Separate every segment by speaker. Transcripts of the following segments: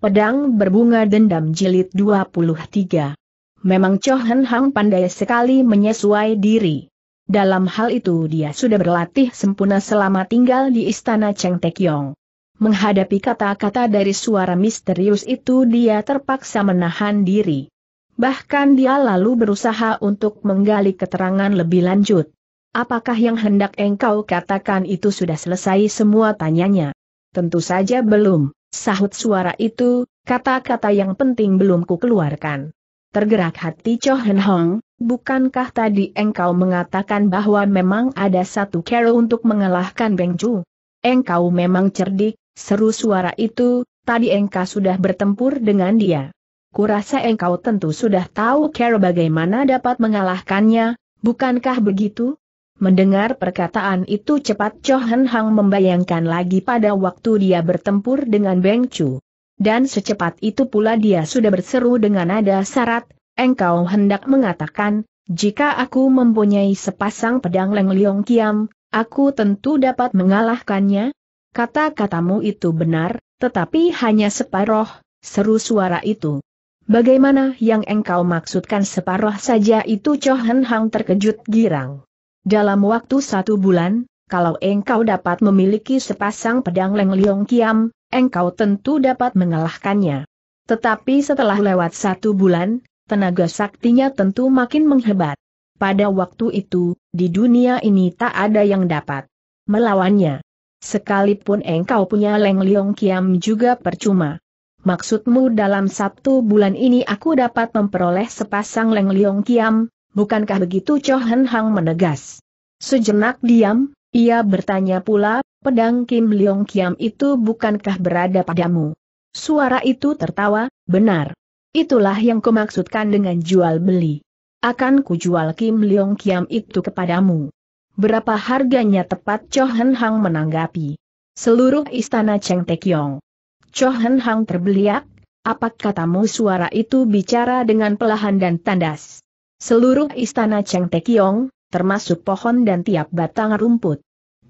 Speaker 1: Pedang Berbunga Dendam Jilid 23 Memang Cho Hen Hang pandai sekali menyesuai diri. Dalam hal itu dia sudah berlatih sempurna selama tinggal di istana Cheng Tek Yong. Menghadapi kata-kata dari suara misterius itu dia terpaksa menahan diri. Bahkan dia lalu berusaha untuk menggali keterangan lebih lanjut. Apakah yang hendak engkau katakan itu sudah selesai semua tanyanya? Tentu saja belum. Sahut suara itu, kata-kata yang penting belum ku keluarkan. Tergerak hati Cho Hen Hong, bukankah tadi engkau mengatakan bahwa memang ada satu cara untuk mengalahkan Beng Chu? Engkau memang cerdik, seru suara itu, tadi engkau sudah bertempur dengan dia. Kurasa engkau tentu sudah tahu cara bagaimana dapat mengalahkannya, bukankah begitu? Mendengar perkataan itu cepat Cho Hen Hang membayangkan lagi pada waktu dia bertempur dengan Beng Chu. Dan secepat itu pula dia sudah berseru dengan nada syarat, engkau hendak mengatakan, jika aku mempunyai sepasang pedang Leng Leong Kiam, aku tentu dapat mengalahkannya? Kata-katamu itu benar, tetapi hanya separoh, seru suara itu. Bagaimana yang engkau maksudkan separoh saja itu Cho Hen Hang terkejut girang. Dalam waktu satu bulan, kalau engkau dapat memiliki sepasang pedang Leng Liong Kiam, engkau tentu dapat mengalahkannya. Tetapi setelah lewat satu bulan, tenaga saktinya tentu makin menghebat. Pada waktu itu, di dunia ini tak ada yang dapat melawannya. Sekalipun engkau punya Leng Liong Kiam juga percuma. Maksudmu dalam satu bulan ini aku dapat memperoleh sepasang Leng Liong Kiam, bukankah begitu Cho Hen Hang menegas. Sejenak diam, ia bertanya pula, pedang Kim Leong Kiam itu bukankah berada padamu? Suara itu tertawa, benar. Itulah yang kumaksudkan dengan jual beli. Akan kujual Kim Leong Kiam itu kepadamu. Berapa harganya tepat Cho Hen Hang menanggapi. Seluruh istana Cheng Tekyong. Cho Hen Hang terbeliak, apa katamu suara itu bicara dengan pelahan dan tandas. Seluruh istana Cheng Tekiong, termasuk pohon dan tiap batang rumput.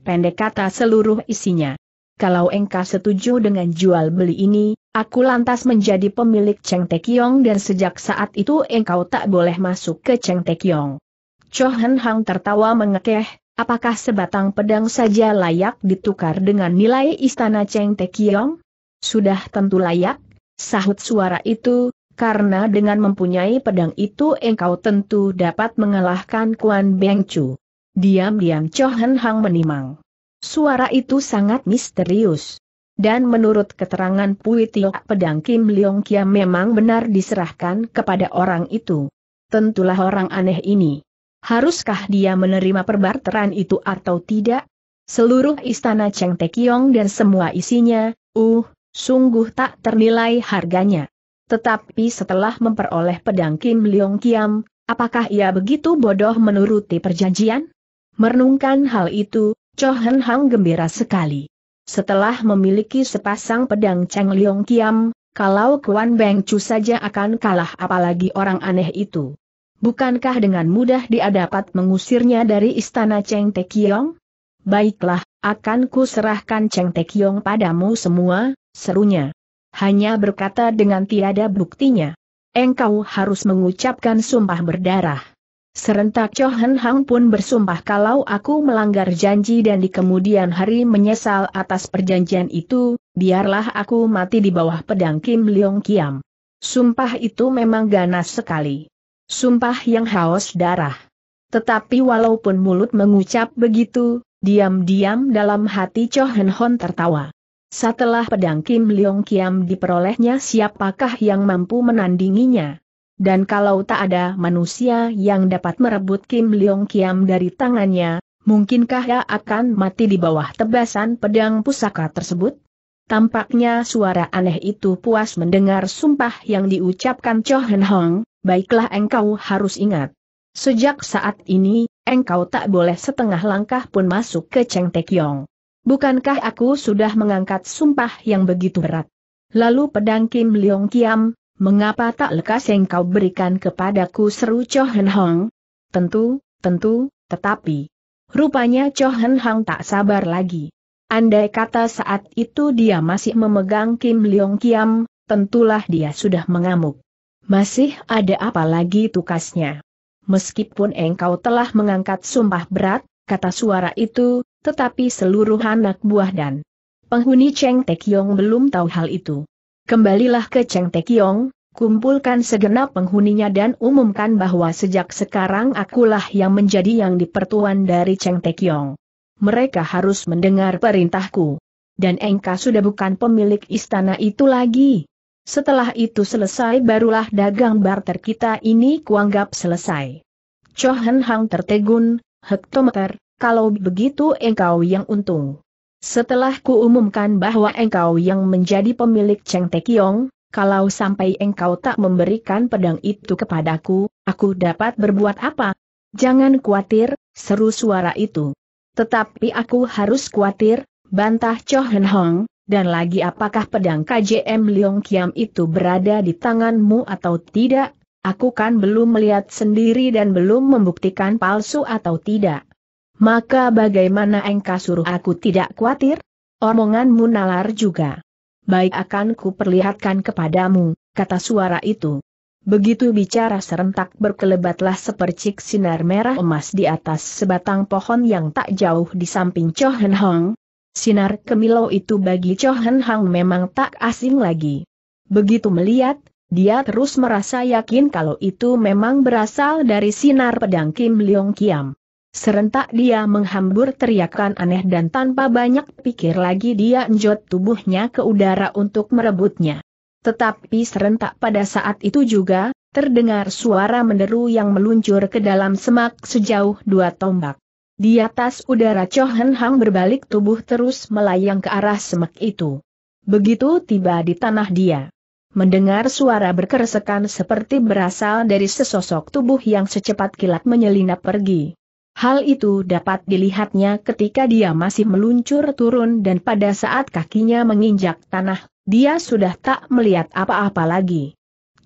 Speaker 1: Pendek kata seluruh isinya. Kalau engkau setuju dengan jual beli ini, aku lantas menjadi pemilik Cheng Tekiong dan sejak saat itu engkau tak boleh masuk ke Cheng Tekiong. Chohan Hang tertawa mengekeh, apakah sebatang pedang saja layak ditukar dengan nilai istana Cheng Tekiong? Sudah tentu layak, sahut suara itu, karena dengan mempunyai pedang itu engkau tentu dapat mengalahkan Kuan Beng Chu. Diam-diam Chohan Hang menimang. Suara itu sangat misterius. Dan menurut keterangan Pui Tio pedang Kim Leong Kia memang benar diserahkan kepada orang itu. Tentulah orang aneh ini. Haruskah dia menerima perbarteran itu atau tidak? Seluruh istana Cheng Kiong dan semua isinya, uh, sungguh tak ternilai harganya. Tetapi setelah memperoleh pedang Kim Leong Kiam, apakah ia begitu bodoh menuruti perjanjian? Merenungkan hal itu, Cho Hen Hang gembira sekali. Setelah memiliki sepasang pedang Cheng Leong Kiam, kalau Kuan Beng Chu saja akan kalah apalagi orang aneh itu. Bukankah dengan mudah dia dapat mengusirnya dari istana Cheng Kiong? Baiklah, akan ku serahkan Cheng Kiong padamu semua, serunya hanya berkata dengan tiada buktinya. Engkau harus mengucapkan sumpah berdarah. Serentak Cho Hen Hang pun bersumpah kalau aku melanggar janji dan di kemudian hari menyesal atas perjanjian itu, biarlah aku mati di bawah pedang Kim Leong Kiam. Sumpah itu memang ganas sekali. Sumpah yang haus darah. Tetapi walaupun mulut mengucap begitu, diam-diam dalam hati Cho Hen Hon tertawa. Setelah pedang Kim Leong Kiam diperolehnya siapakah yang mampu menandinginya? Dan kalau tak ada manusia yang dapat merebut Kim Leong Kiam dari tangannya, mungkinkah ia akan mati di bawah tebasan pedang pusaka tersebut? Tampaknya suara aneh itu puas mendengar sumpah yang diucapkan Cho Hen Hong, baiklah engkau harus ingat. Sejak saat ini, engkau tak boleh setengah langkah pun masuk ke Cheng Te Yong bukankah aku sudah mengangkat sumpah yang begitu berat? Lalu pedang Kim Leong Kiam, mengapa tak lekas engkau berikan kepadaku seru Cho Hen Hong? Tentu, tentu, tetapi... Rupanya Cho Hen Hong tak sabar lagi. Andai kata saat itu dia masih memegang Kim Leong Kiam, tentulah dia sudah mengamuk. Masih ada apa lagi tukasnya? Meskipun engkau telah mengangkat sumpah berat, kata suara itu, tetapi seluruh anak buah dan penghuni Cheng Tekyong belum tahu hal itu. Kembalilah ke Cheng Tekyong, kumpulkan segenap penghuninya dan umumkan bahwa sejak sekarang akulah yang menjadi yang dipertuan dari Cheng Tekyong. Mereka harus mendengar perintahku. Dan Engkau sudah bukan pemilik istana itu lagi. Setelah itu selesai barulah dagang barter kita ini kuanggap selesai. Chohen Hang tertegun, hektometer, kalau begitu engkau yang untung. Setelah kuumumkan bahwa engkau yang menjadi pemilik Cheng Tekiong, kalau sampai engkau tak memberikan pedang itu kepadaku, aku dapat berbuat apa? Jangan khawatir, seru suara itu. Tetapi aku harus khawatir, bantah Cho Hen Hong, dan lagi apakah pedang KJM Leong Kiam itu berada di tanganmu atau tidak? Aku kan belum melihat sendiri dan belum membuktikan palsu atau tidak. Maka bagaimana engkau suruh aku tidak khawatir? Omonganmu nalar juga. Baik akan ku perlihatkan kepadamu, kata suara itu. Begitu bicara serentak berkelebatlah sepercik sinar merah emas di atas sebatang pohon yang tak jauh di samping Chohen Hong. Sinar kemilau itu bagi Chohen Hong memang tak asing lagi. Begitu melihat, dia terus merasa yakin kalau itu memang berasal dari sinar pedang Kim Leong Kiam. Serentak dia menghambur teriakan aneh dan tanpa banyak pikir lagi dia njot tubuhnya ke udara untuk merebutnya. Tetapi serentak pada saat itu juga, terdengar suara menderu yang meluncur ke dalam semak sejauh dua tombak. Di atas udara Chohen Hang berbalik tubuh terus melayang ke arah semak itu. Begitu tiba di tanah dia. Mendengar suara berkeresekan seperti berasal dari sesosok tubuh yang secepat kilat menyelinap pergi. Hal itu dapat dilihatnya ketika dia masih meluncur turun dan pada saat kakinya menginjak tanah, dia sudah tak melihat apa-apa lagi.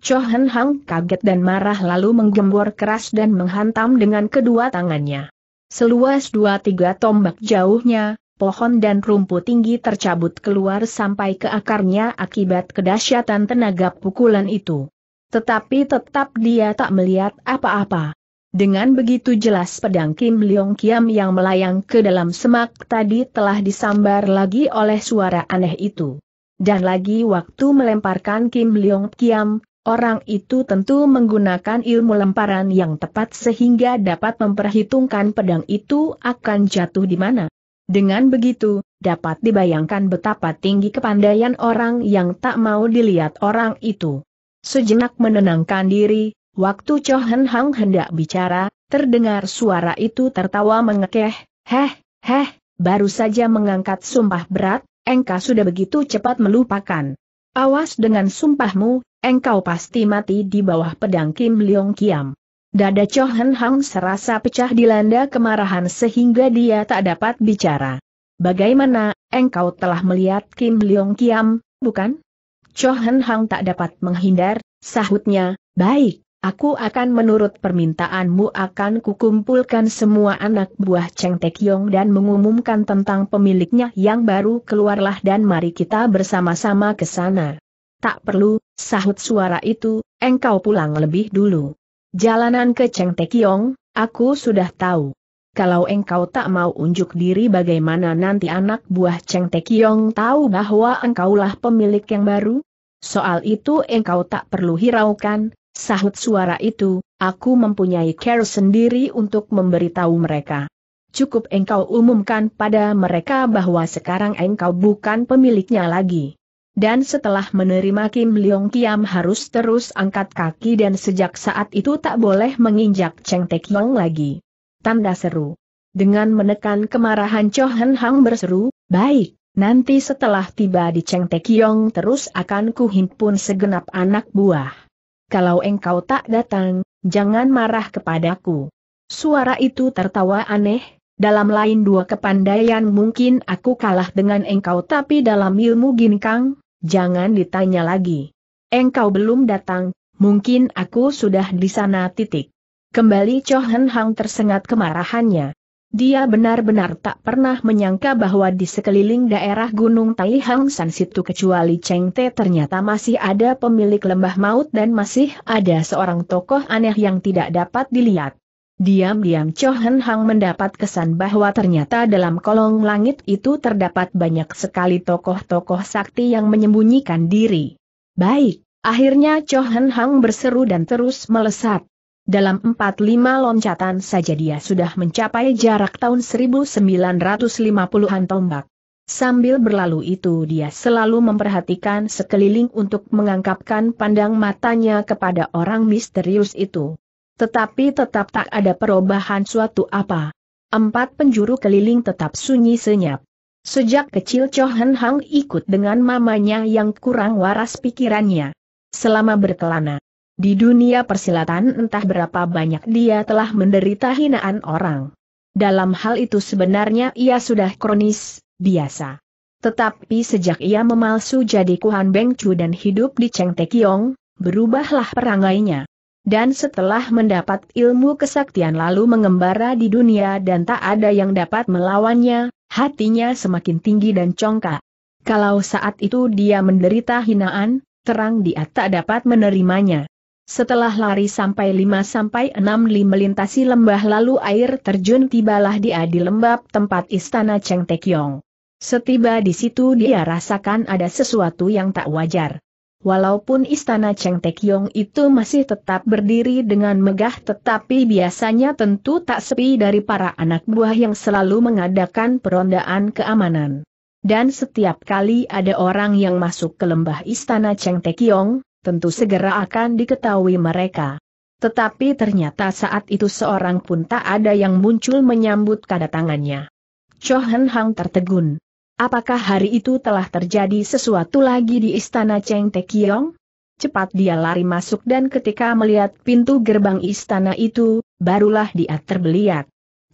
Speaker 1: Cho Hen Hang kaget dan marah lalu menggembor keras dan menghantam dengan kedua tangannya. Seluas dua tiga tombak jauhnya, pohon dan rumput tinggi tercabut keluar sampai ke akarnya akibat kedahsyatan tenaga pukulan itu. Tetapi tetap dia tak melihat apa-apa. Dengan begitu jelas pedang Kim Leong Kiam yang melayang ke dalam semak tadi telah disambar lagi oleh suara aneh itu. Dan lagi waktu melemparkan Kim Leong Kiam, orang itu tentu menggunakan ilmu lemparan yang tepat sehingga dapat memperhitungkan pedang itu akan jatuh di mana. Dengan begitu, dapat dibayangkan betapa tinggi kepandaian orang yang tak mau dilihat orang itu. Sejenak menenangkan diri, Waktu Cho Hen Hang hendak bicara, terdengar suara itu tertawa mengekeh, heh, heh, baru saja mengangkat sumpah berat, engkau sudah begitu cepat melupakan. Awas dengan sumpahmu, engkau pasti mati di bawah pedang Kim Leong Kiam. Dada Cho Hen Hang serasa pecah dilanda kemarahan sehingga dia tak dapat bicara. Bagaimana, engkau telah melihat Kim Leong Kiam, bukan? Cho Hen Hang tak dapat menghindar, sahutnya, baik. Aku akan menurut permintaanmu akan kukumpulkan semua anak buah Cheng Tek Yong dan mengumumkan tentang pemiliknya yang baru keluarlah dan mari kita bersama-sama ke sana. Tak perlu, sahut suara itu, engkau pulang lebih dulu. Jalanan ke Cheng Tek Yong, aku sudah tahu. Kalau engkau tak mau unjuk diri bagaimana nanti anak buah Cheng Tek Yong tahu bahwa engkaulah pemilik yang baru? Soal itu engkau tak perlu hiraukan, Sahut suara itu, aku mempunyai care sendiri untuk memberitahu mereka. Cukup engkau umumkan pada mereka bahwa sekarang engkau bukan pemiliknya lagi. Dan setelah menerima Kim Leong Kiam harus terus angkat kaki dan sejak saat itu tak boleh menginjak Cheng Tek Yong lagi. Tanda seru. Dengan menekan kemarahan Cho Hen Hang berseru, baik, nanti setelah tiba di Cheng Tek Yong terus akan kuhimpun segenap anak buah kalau engkau tak datang, jangan marah kepadaku. Suara itu tertawa aneh, dalam lain dua kepandaian mungkin aku kalah dengan engkau tapi dalam ilmu ginkang, jangan ditanya lagi. Engkau belum datang, mungkin aku sudah di sana titik. Kembali Cho Hang tersengat kemarahannya. Dia benar-benar tak pernah menyangka bahwa di sekeliling daerah Gunung Taihang San situ kecuali Cheng Te ternyata masih ada pemilik lembah maut dan masih ada seorang tokoh aneh yang tidak dapat dilihat. Diam-diam Chohan Hang mendapat kesan bahwa ternyata dalam kolong langit itu terdapat banyak sekali tokoh-tokoh sakti yang menyembunyikan diri. Baik, akhirnya Chohan Hang berseru dan terus melesat. Dalam 4 lima loncatan saja dia sudah mencapai jarak tahun 1950-an tombak. Sambil berlalu itu dia selalu memperhatikan sekeliling untuk mengangkapkan pandang matanya kepada orang misterius itu. Tetapi tetap tak ada perubahan suatu apa. Empat penjuru keliling tetap sunyi senyap. Sejak kecil Cho Hen Hang ikut dengan mamanya yang kurang waras pikirannya. Selama berkelana, di dunia persilatan entah berapa banyak dia telah menderita hinaan orang. Dalam hal itu sebenarnya ia sudah kronis, biasa. Tetapi sejak ia memalsu jadi Kuhan Beng Chu dan hidup di Cheng Tekiong, berubahlah perangainya. Dan setelah mendapat ilmu kesaktian lalu mengembara di dunia dan tak ada yang dapat melawannya, hatinya semakin tinggi dan congkak. Kalau saat itu dia menderita hinaan, terang dia tak dapat menerimanya. Setelah lari sampai 5-6 li melintasi lembah lalu air terjun tibalah dia di lembab tempat istana Cheng Kiong. Setiba di situ dia rasakan ada sesuatu yang tak wajar. Walaupun istana Cheng Kiong itu masih tetap berdiri dengan megah tetapi biasanya tentu tak sepi dari para anak buah yang selalu mengadakan perondaan keamanan. Dan setiap kali ada orang yang masuk ke lembah istana Cheng Kiong tentu segera akan diketahui mereka. Tetapi ternyata saat itu seorang pun tak ada yang muncul menyambut kedatangannya. Chohen Hang tertegun. Apakah hari itu telah terjadi sesuatu lagi di istana Cheng Te Kiong? Cepat dia lari masuk dan ketika melihat pintu gerbang istana itu, barulah dia terbeliak.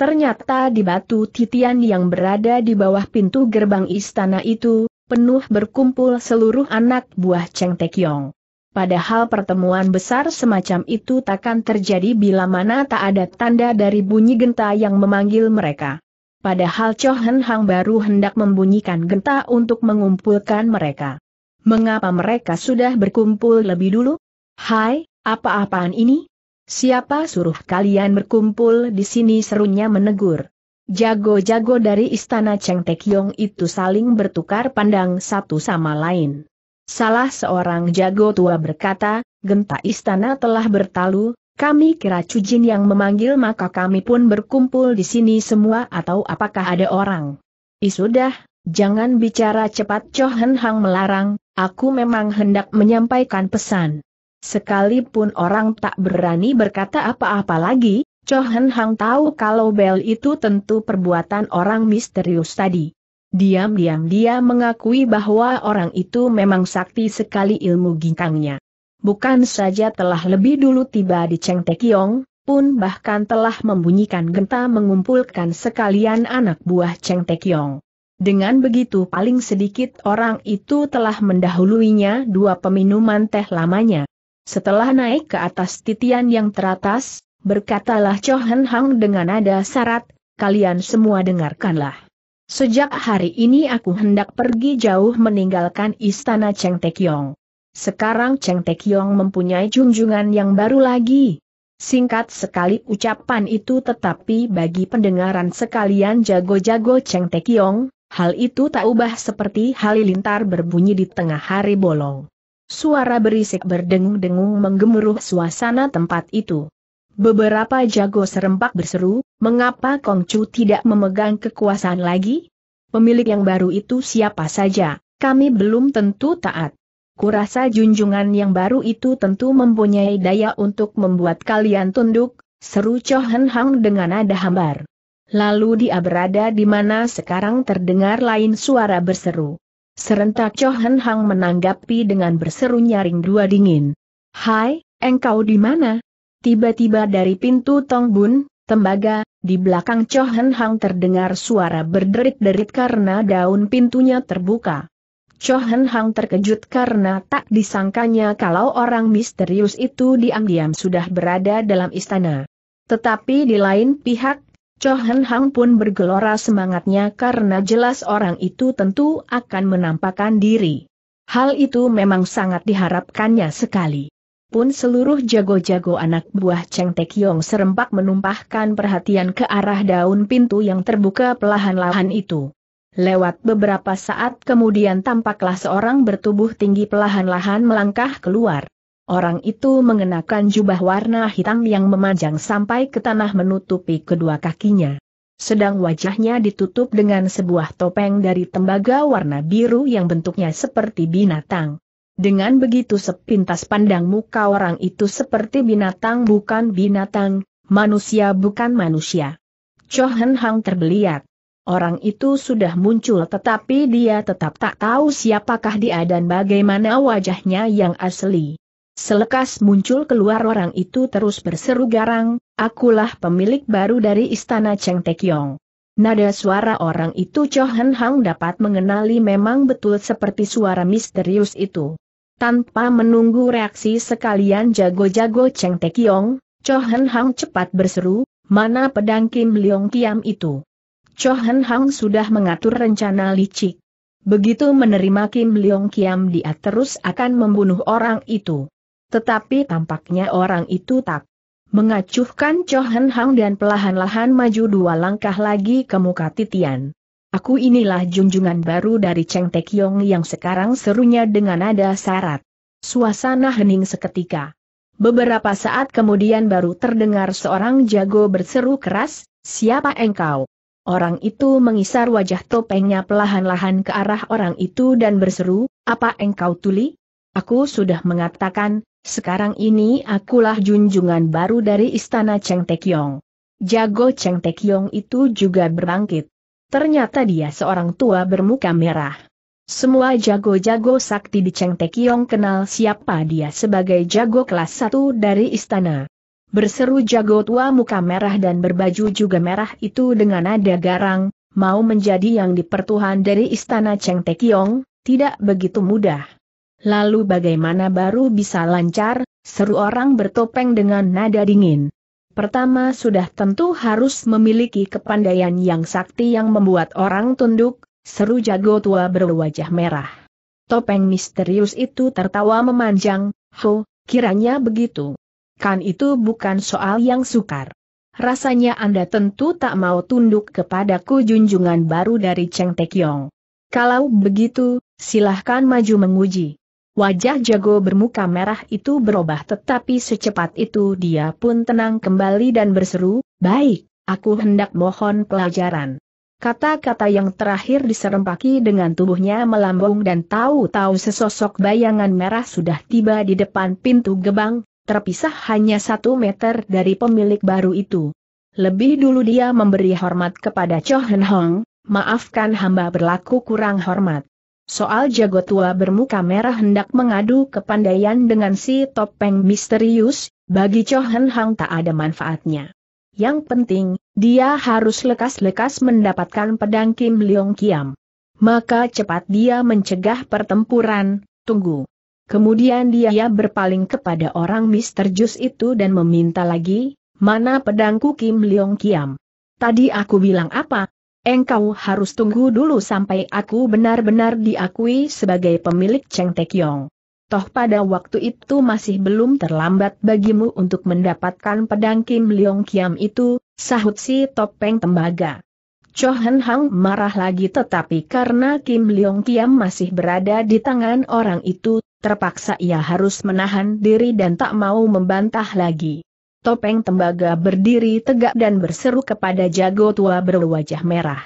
Speaker 1: Ternyata di batu titian yang berada di bawah pintu gerbang istana itu, penuh berkumpul seluruh anak buah Cheng Te Kiong. Padahal pertemuan besar semacam itu takkan terjadi bila mana tak ada tanda dari bunyi genta yang memanggil mereka. Padahal Cho Hen Hang baru hendak membunyikan genta untuk mengumpulkan mereka. Mengapa mereka sudah berkumpul lebih dulu? Hai, apa-apaan ini? Siapa suruh kalian berkumpul di sini serunya menegur. Jago-jago dari istana Cheng Tekyong itu saling bertukar pandang satu sama lain. Salah seorang jago tua berkata, genta istana telah bertalu, kami kira Cujin yang memanggil maka kami pun berkumpul di sini semua atau apakah ada orang. Isudah, jangan bicara cepat Cho Hang melarang, aku memang hendak menyampaikan pesan. Sekalipun orang tak berani berkata apa-apa lagi, Cho Hang tahu kalau bel itu tentu perbuatan orang misterius tadi. Diam-diam dia mengakui bahwa orang itu memang sakti sekali ilmu ginkangnya. Bukan saja telah lebih dulu tiba di Cheng Tekiong, pun bahkan telah membunyikan genta mengumpulkan sekalian anak buah Cheng Tekiong. Dengan begitu paling sedikit orang itu telah mendahuluinya dua peminuman teh lamanya. Setelah naik ke atas titian yang teratas, berkatalah Cho Hang dengan nada syarat, kalian semua dengarkanlah. Sejak hari ini aku hendak pergi jauh meninggalkan istana Cheng Tekyong. Sekarang Cheng Tekyong mempunyai junjungan yang baru lagi. Singkat sekali ucapan itu tetapi bagi pendengaran sekalian jago-jago Cheng Tekyong, hal itu tak ubah seperti halilintar berbunyi di tengah hari bolong. Suara berisik berdengung-dengung menggemuruh suasana tempat itu. Beberapa jago serempak berseru, mengapa Kongcu tidak memegang kekuasaan lagi? Pemilik yang baru itu siapa saja, kami belum tentu taat. Kurasa junjungan yang baru itu tentu mempunyai daya untuk membuat kalian tunduk, seru Cho Hen Hang dengan nada hambar. Lalu dia berada di mana sekarang terdengar lain suara berseru. Serentak Cho Hen Hang menanggapi dengan berseru nyaring dua dingin. Hai, engkau di mana? Tiba-tiba dari pintu Tongbun, tembaga, di belakang Cho Hen Hang terdengar suara berderit-derit karena daun pintunya terbuka. Cho Hen Hang terkejut karena tak disangkanya kalau orang misterius itu diam-diam sudah berada dalam istana. Tetapi di lain pihak, Cho Hen Hang pun bergelora semangatnya karena jelas orang itu tentu akan menampakkan diri. Hal itu memang sangat diharapkannya sekali pun seluruh jago-jago anak buah Cheng Tek Yong serempak menumpahkan perhatian ke arah daun pintu yang terbuka pelahan-lahan itu. Lewat beberapa saat kemudian tampaklah seorang bertubuh tinggi pelahan-lahan melangkah keluar. Orang itu mengenakan jubah warna hitam yang memanjang sampai ke tanah menutupi kedua kakinya. Sedang wajahnya ditutup dengan sebuah topeng dari tembaga warna biru yang bentuknya seperti binatang. Dengan begitu sepintas pandang muka orang itu seperti binatang bukan binatang, manusia bukan manusia. Chohen Hang terbeliak. Orang itu sudah muncul tetapi dia tetap tak tahu siapakah dia dan bagaimana wajahnya yang asli. Selekas muncul keluar orang itu terus berseru garang, akulah pemilik baru dari istana Cheng Tekyong. Nada suara orang itu Chohen Hang dapat mengenali memang betul seperti suara misterius itu. Tanpa menunggu reaksi sekalian jago-jago Cheng Tekiong, Cho Hen Hang cepat berseru, mana pedang Kim Leong Kiam itu? Cho Hen Hang sudah mengatur rencana licik. Begitu menerima Kim Leong Kiam dia terus akan membunuh orang itu. Tetapi tampaknya orang itu tak mengacuhkan Cho Hen Hang dan pelahan lahan maju dua langkah lagi ke muka Titian. Aku inilah junjungan baru dari Cheng Tekyong yang sekarang serunya dengan nada syarat. Suasana hening seketika. Beberapa saat kemudian baru terdengar seorang jago berseru keras, siapa engkau? Orang itu mengisar wajah topengnya pelahan-lahan ke arah orang itu dan berseru, apa engkau tuli? Aku sudah mengatakan, sekarang ini akulah junjungan baru dari istana Cheng Tekyong. Jago Cheng Tekyong itu juga berbangkit. Ternyata dia seorang tua bermuka merah. Semua jago-jago sakti di Cheng Tekiong kenal siapa dia sebagai jago kelas satu dari istana. Berseru jago tua muka merah dan berbaju juga merah itu dengan nada garang, mau menjadi yang dipertuhan dari istana Cheng Tekiong, tidak begitu mudah. Lalu bagaimana baru bisa lancar, seru orang bertopeng dengan nada dingin. Pertama sudah tentu harus memiliki kepandaian yang sakti yang membuat orang tunduk, seru jago tua berwajah merah. Topeng misterius itu tertawa memanjang, ho, kiranya begitu. Kan itu bukan soal yang sukar. Rasanya Anda tentu tak mau tunduk kepadaku junjungan baru dari Cheng Tekyong. Kalau begitu, silahkan maju menguji. Wajah jago bermuka merah itu berubah tetapi secepat itu dia pun tenang kembali dan berseru, Baik, aku hendak mohon pelajaran. Kata-kata yang terakhir diserempaki dengan tubuhnya melambung dan tahu-tahu sesosok bayangan merah sudah tiba di depan pintu gebang, terpisah hanya satu meter dari pemilik baru itu. Lebih dulu dia memberi hormat kepada Cho Hen Hong, maafkan hamba berlaku kurang hormat. Soal jago tua bermuka merah hendak mengadu kepandaian dengan si topeng misterius, bagi Cohen Hang tak ada manfaatnya. Yang penting, dia harus lekas-lekas mendapatkan pedang Kim Leong Kiam. Maka cepat dia mencegah pertempuran, tunggu. Kemudian dia berpaling kepada orang misterius itu dan meminta lagi, mana pedangku Kim Leong Kiam. Tadi aku bilang apa? Engkau harus tunggu dulu sampai aku benar-benar diakui sebagai pemilik Cheng Kiong. Toh pada waktu itu masih belum terlambat bagimu untuk mendapatkan pedang Kim Leong Kiam itu, sahut si topeng tembaga. Cho Hen Hang marah lagi tetapi karena Kim Leong Kiam masih berada di tangan orang itu, terpaksa ia harus menahan diri dan tak mau membantah lagi topeng tembaga berdiri tegak dan berseru kepada jago tua berwajah merah.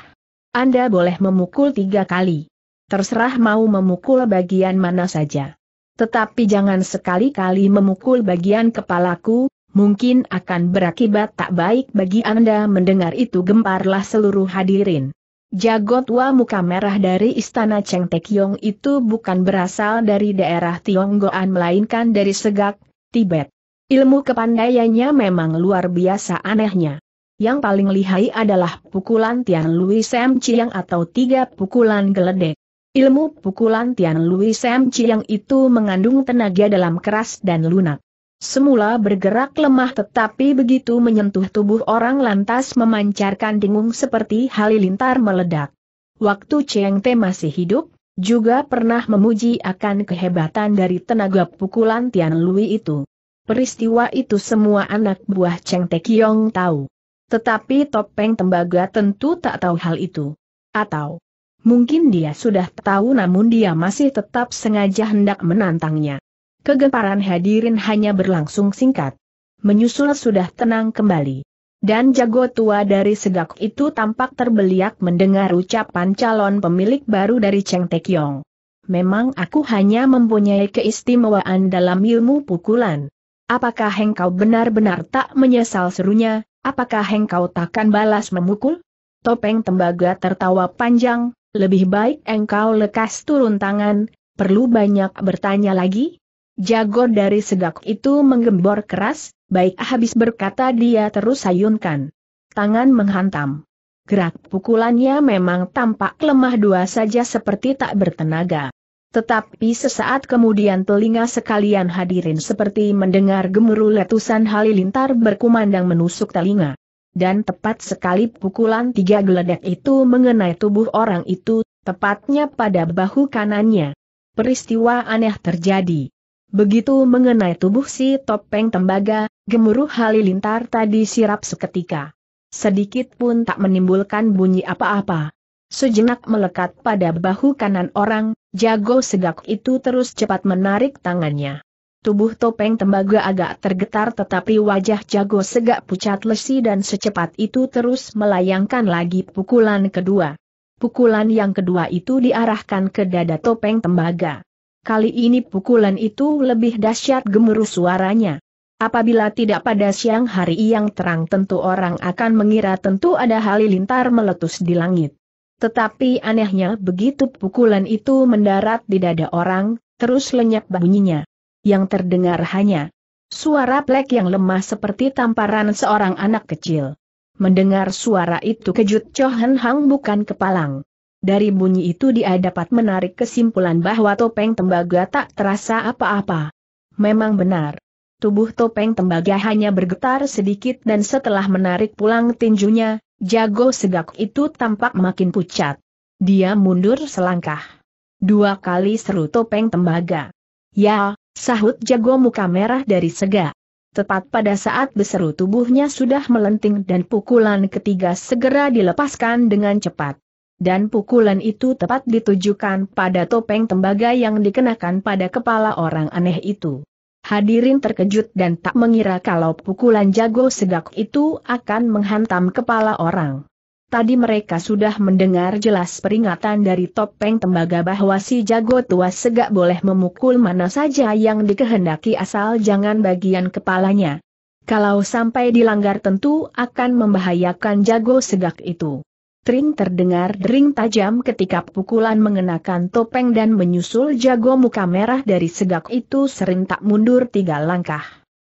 Speaker 1: Anda boleh memukul tiga kali. Terserah mau memukul bagian mana saja. Tetapi jangan sekali-kali memukul bagian kepalaku, mungkin akan berakibat tak baik bagi Anda mendengar itu gemparlah seluruh hadirin. Jago tua muka merah dari istana Cheng Tekyong itu bukan berasal dari daerah Tionggoan melainkan dari Segak, Tibet. Ilmu kepandaiannya memang luar biasa anehnya. Yang paling lihai adalah pukulan Tian Lui Sam Chiang atau tiga pukulan geledek. Ilmu pukulan Tian Lui Sam Chiang itu mengandung tenaga dalam keras dan lunak. Semula bergerak lemah tetapi begitu menyentuh tubuh orang lantas memancarkan dengung seperti halilintar meledak. Waktu Cheng Te masih hidup, juga pernah memuji akan kehebatan dari tenaga pukulan Tian Lui itu. Peristiwa itu semua anak buah Cheng Tekiong tahu. Tetapi topeng tembaga tentu tak tahu hal itu. Atau mungkin dia sudah tahu namun dia masih tetap sengaja hendak menantangnya. Kegemparan hadirin hanya berlangsung singkat. Menyusul sudah tenang kembali. Dan jago tua dari segak itu tampak terbeliak mendengar ucapan calon pemilik baru dari Cheng Tekiong. Memang aku hanya mempunyai keistimewaan dalam ilmu pukulan. Apakah engkau benar-benar tak menyesal serunya, apakah engkau takkan balas memukul? Topeng tembaga tertawa panjang, lebih baik engkau lekas turun tangan, perlu banyak bertanya lagi? Jago dari sedak itu menggembor keras, baik habis berkata dia terus sayunkan. Tangan menghantam. Gerak pukulannya memang tampak lemah dua saja seperti tak bertenaga. Tetapi sesaat kemudian telinga sekalian hadirin seperti mendengar gemuruh letusan halilintar berkumandang menusuk telinga. Dan tepat sekali pukulan tiga geledek itu mengenai tubuh orang itu, tepatnya pada bahu kanannya. Peristiwa aneh terjadi. Begitu mengenai tubuh si topeng tembaga, gemuruh halilintar tadi sirap seketika. Sedikit pun tak menimbulkan bunyi apa-apa sejenak melekat pada bahu kanan orang, jago segak itu terus cepat menarik tangannya. Tubuh topeng tembaga agak tergetar tetapi wajah jago segak pucat lesi dan secepat itu terus melayangkan lagi pukulan kedua. Pukulan yang kedua itu diarahkan ke dada topeng tembaga. Kali ini pukulan itu lebih dahsyat gemuruh suaranya. Apabila tidak pada siang hari yang terang tentu orang akan mengira tentu ada halilintar meletus di langit. Tetapi anehnya begitu pukulan itu mendarat di dada orang, terus lenyap bunyinya. Yang terdengar hanya suara plek yang lemah seperti tamparan seorang anak kecil. Mendengar suara itu kejut Chohan Hang bukan kepalang. Dari bunyi itu dia dapat menarik kesimpulan bahwa topeng tembaga tak terasa apa-apa. Memang benar. Tubuh topeng tembaga hanya bergetar sedikit dan setelah menarik pulang tinjunya, Jago Segak itu tampak makin pucat. Dia mundur selangkah. Dua kali seru topeng tembaga. Ya, sahut jago muka merah dari Segak. Tepat pada saat beseru tubuhnya sudah melenting dan pukulan ketiga segera dilepaskan dengan cepat. Dan pukulan itu tepat ditujukan pada topeng tembaga yang dikenakan pada kepala orang aneh itu. Hadirin terkejut dan tak mengira kalau pukulan jago segak itu akan menghantam kepala orang. Tadi mereka sudah mendengar jelas peringatan dari topeng tembaga bahwa si jago tua segak boleh memukul mana saja yang dikehendaki asal jangan bagian kepalanya. Kalau sampai dilanggar tentu akan membahayakan jago segak itu. Tring terdengar dering tajam ketika pukulan mengenakan topeng dan menyusul jago muka merah dari segak itu sering tak mundur tiga langkah.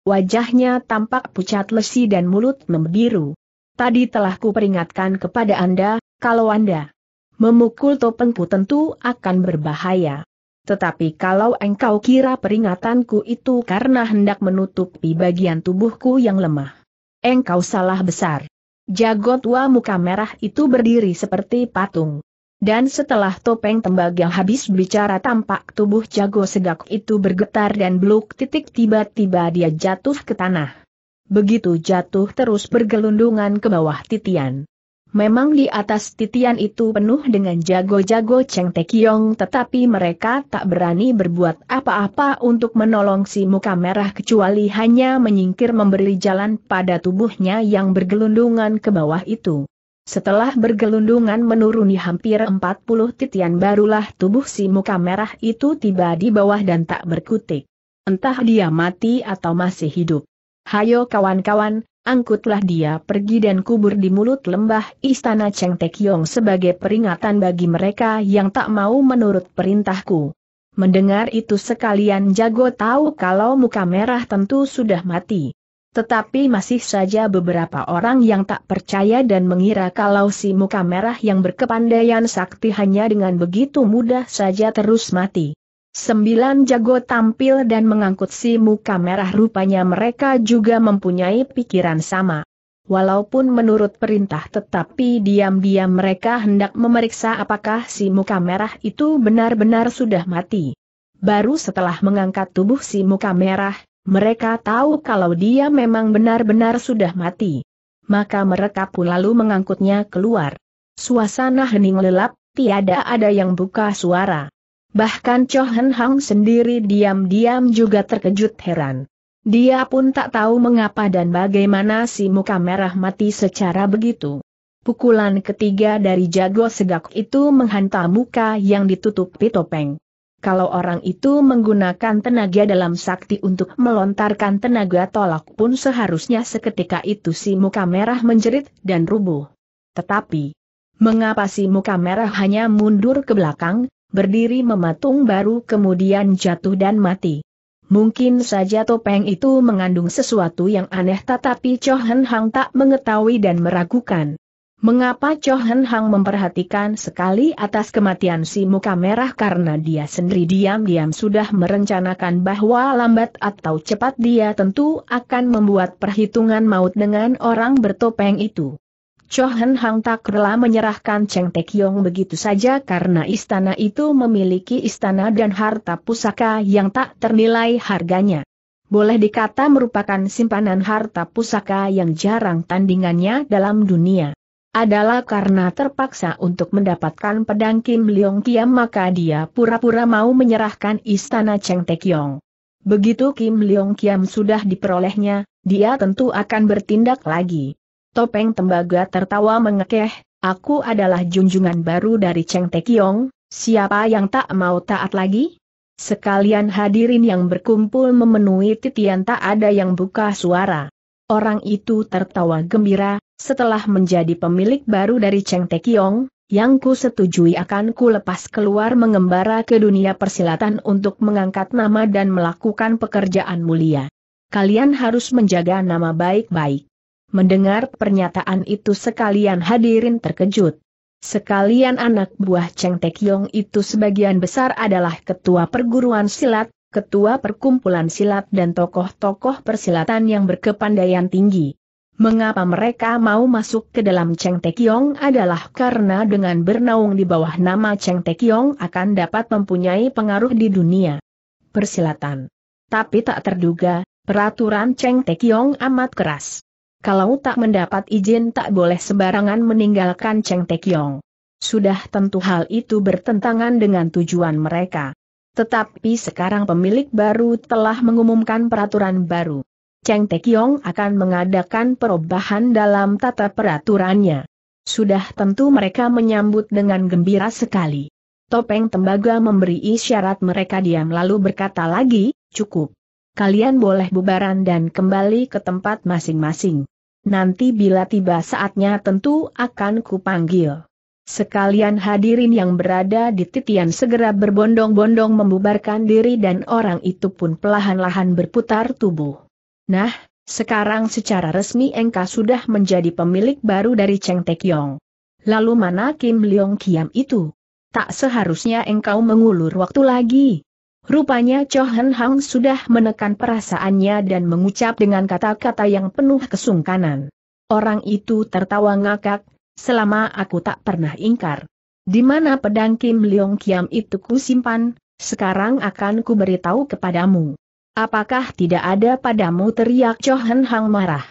Speaker 1: Wajahnya tampak pucat lesi dan mulut membiru. Tadi telah kuperingatkan kepada Anda, kalau Anda memukul topengku tentu akan berbahaya. Tetapi kalau engkau kira peringatanku itu karena hendak menutupi bagian tubuhku yang lemah, engkau salah besar. Jago tua muka merah itu berdiri seperti patung. Dan setelah topeng tembaga habis bicara tampak tubuh jago segak itu bergetar dan beluk titik tiba-tiba dia jatuh ke tanah. Begitu jatuh terus bergelundungan ke bawah titian. Memang di atas titian itu penuh dengan jago-jago Cheng Tekiong tetapi mereka tak berani berbuat apa-apa untuk menolong si muka merah kecuali hanya menyingkir memberi jalan pada tubuhnya yang bergelundungan ke bawah itu. Setelah bergelundungan menuruni hampir 40 titian barulah tubuh si muka merah itu tiba di bawah dan tak berkutik. Entah dia mati atau masih hidup. Hayo kawan-kawan, angkutlah dia pergi dan kubur di mulut lembah istana Cheng Tekyong sebagai peringatan bagi mereka yang tak mau menurut perintahku. Mendengar itu sekalian jago tahu kalau muka merah tentu sudah mati. Tetapi masih saja beberapa orang yang tak percaya dan mengira kalau si muka merah yang berkepandaian sakti hanya dengan begitu mudah saja terus mati. Sembilan jago tampil dan mengangkut si muka merah rupanya mereka juga mempunyai pikiran sama. Walaupun menurut perintah tetapi diam-diam mereka hendak memeriksa apakah si muka merah itu benar-benar sudah mati. Baru setelah mengangkat tubuh si muka merah, mereka tahu kalau dia memang benar-benar sudah mati. Maka mereka pun lalu mengangkutnya keluar. Suasana hening lelap, tiada ada yang buka suara. Bahkan Cho Hen Hang sendiri diam-diam juga terkejut heran. Dia pun tak tahu mengapa dan bagaimana si muka merah mati secara begitu. Pukulan ketiga dari jago segak itu menghantam muka yang ditutupi topeng. Kalau orang itu menggunakan tenaga dalam sakti untuk melontarkan tenaga tolak pun seharusnya seketika itu si muka merah menjerit dan rubuh. Tetapi, mengapa si muka merah hanya mundur ke belakang, berdiri mematung baru kemudian jatuh dan mati. Mungkin saja topeng itu mengandung sesuatu yang aneh tetapi Cho Hang tak mengetahui dan meragukan. Mengapa Cho Hang memperhatikan sekali atas kematian si muka merah karena dia sendiri diam-diam sudah merencanakan bahwa lambat atau cepat dia tentu akan membuat perhitungan maut dengan orang bertopeng itu. Chohen Hang tak rela menyerahkan Cheng Tek Yong begitu saja karena istana itu memiliki istana dan harta pusaka yang tak ternilai harganya. Boleh dikata merupakan simpanan harta pusaka yang jarang tandingannya dalam dunia. Adalah karena terpaksa untuk mendapatkan pedang Kim Leong Kiam maka dia pura-pura mau menyerahkan istana Cheng Tek Yong. Begitu Kim Leong Kiam sudah diperolehnya, dia tentu akan bertindak lagi. Topeng Tembaga tertawa mengekeh, aku adalah junjungan baru dari Cheng Tekiong, siapa yang tak mau taat lagi? Sekalian hadirin yang berkumpul memenuhi titian tak ada yang buka suara. Orang itu tertawa gembira, setelah menjadi pemilik baru dari Cheng Tekiong, yang ku setujui akan ku lepas keluar mengembara ke dunia persilatan untuk mengangkat nama dan melakukan pekerjaan mulia. Kalian harus menjaga nama baik-baik. Mendengar pernyataan itu sekalian hadirin terkejut. Sekalian anak buah Cheng Tek Yong itu sebagian besar adalah ketua perguruan silat, ketua perkumpulan silat dan tokoh-tokoh persilatan yang berkepandaian tinggi. Mengapa mereka mau masuk ke dalam Cheng Tekyong adalah karena dengan bernaung di bawah nama Cheng Tekyong akan dapat mempunyai pengaruh di dunia persilatan. Tapi tak terduga, peraturan Cheng Tekyong amat keras. Kalau tak mendapat izin tak boleh sembarangan meninggalkan Cheng Tekyong. Sudah tentu hal itu bertentangan dengan tujuan mereka. Tetapi sekarang pemilik baru telah mengumumkan peraturan baru. Cheng Tekyong akan mengadakan perubahan dalam tata peraturannya. Sudah tentu mereka menyambut dengan gembira sekali. Topeng tembaga memberi isyarat mereka diam lalu berkata lagi, cukup kalian boleh bubaran dan kembali ke tempat masing-masing. Nanti bila tiba saatnya tentu akan kupanggil. Sekalian hadirin yang berada di titian segera berbondong-bondong membubarkan diri dan orang itu pun pelahan-lahan berputar tubuh. Nah, sekarang secara resmi Engka sudah menjadi pemilik baru dari Cheng Yong. Lalu mana Kim Leong Kiam itu? Tak seharusnya engkau mengulur waktu lagi. Rupanya Cho Hen Hang sudah menekan perasaannya dan mengucap dengan kata-kata yang penuh kesungkanan. Orang itu tertawa ngakak, selama aku tak pernah ingkar. Di mana pedang Kim Leong Kiam itu ku simpan? sekarang akan ku beritahu kepadamu. Apakah tidak ada padamu teriak Cho Hen Hang marah?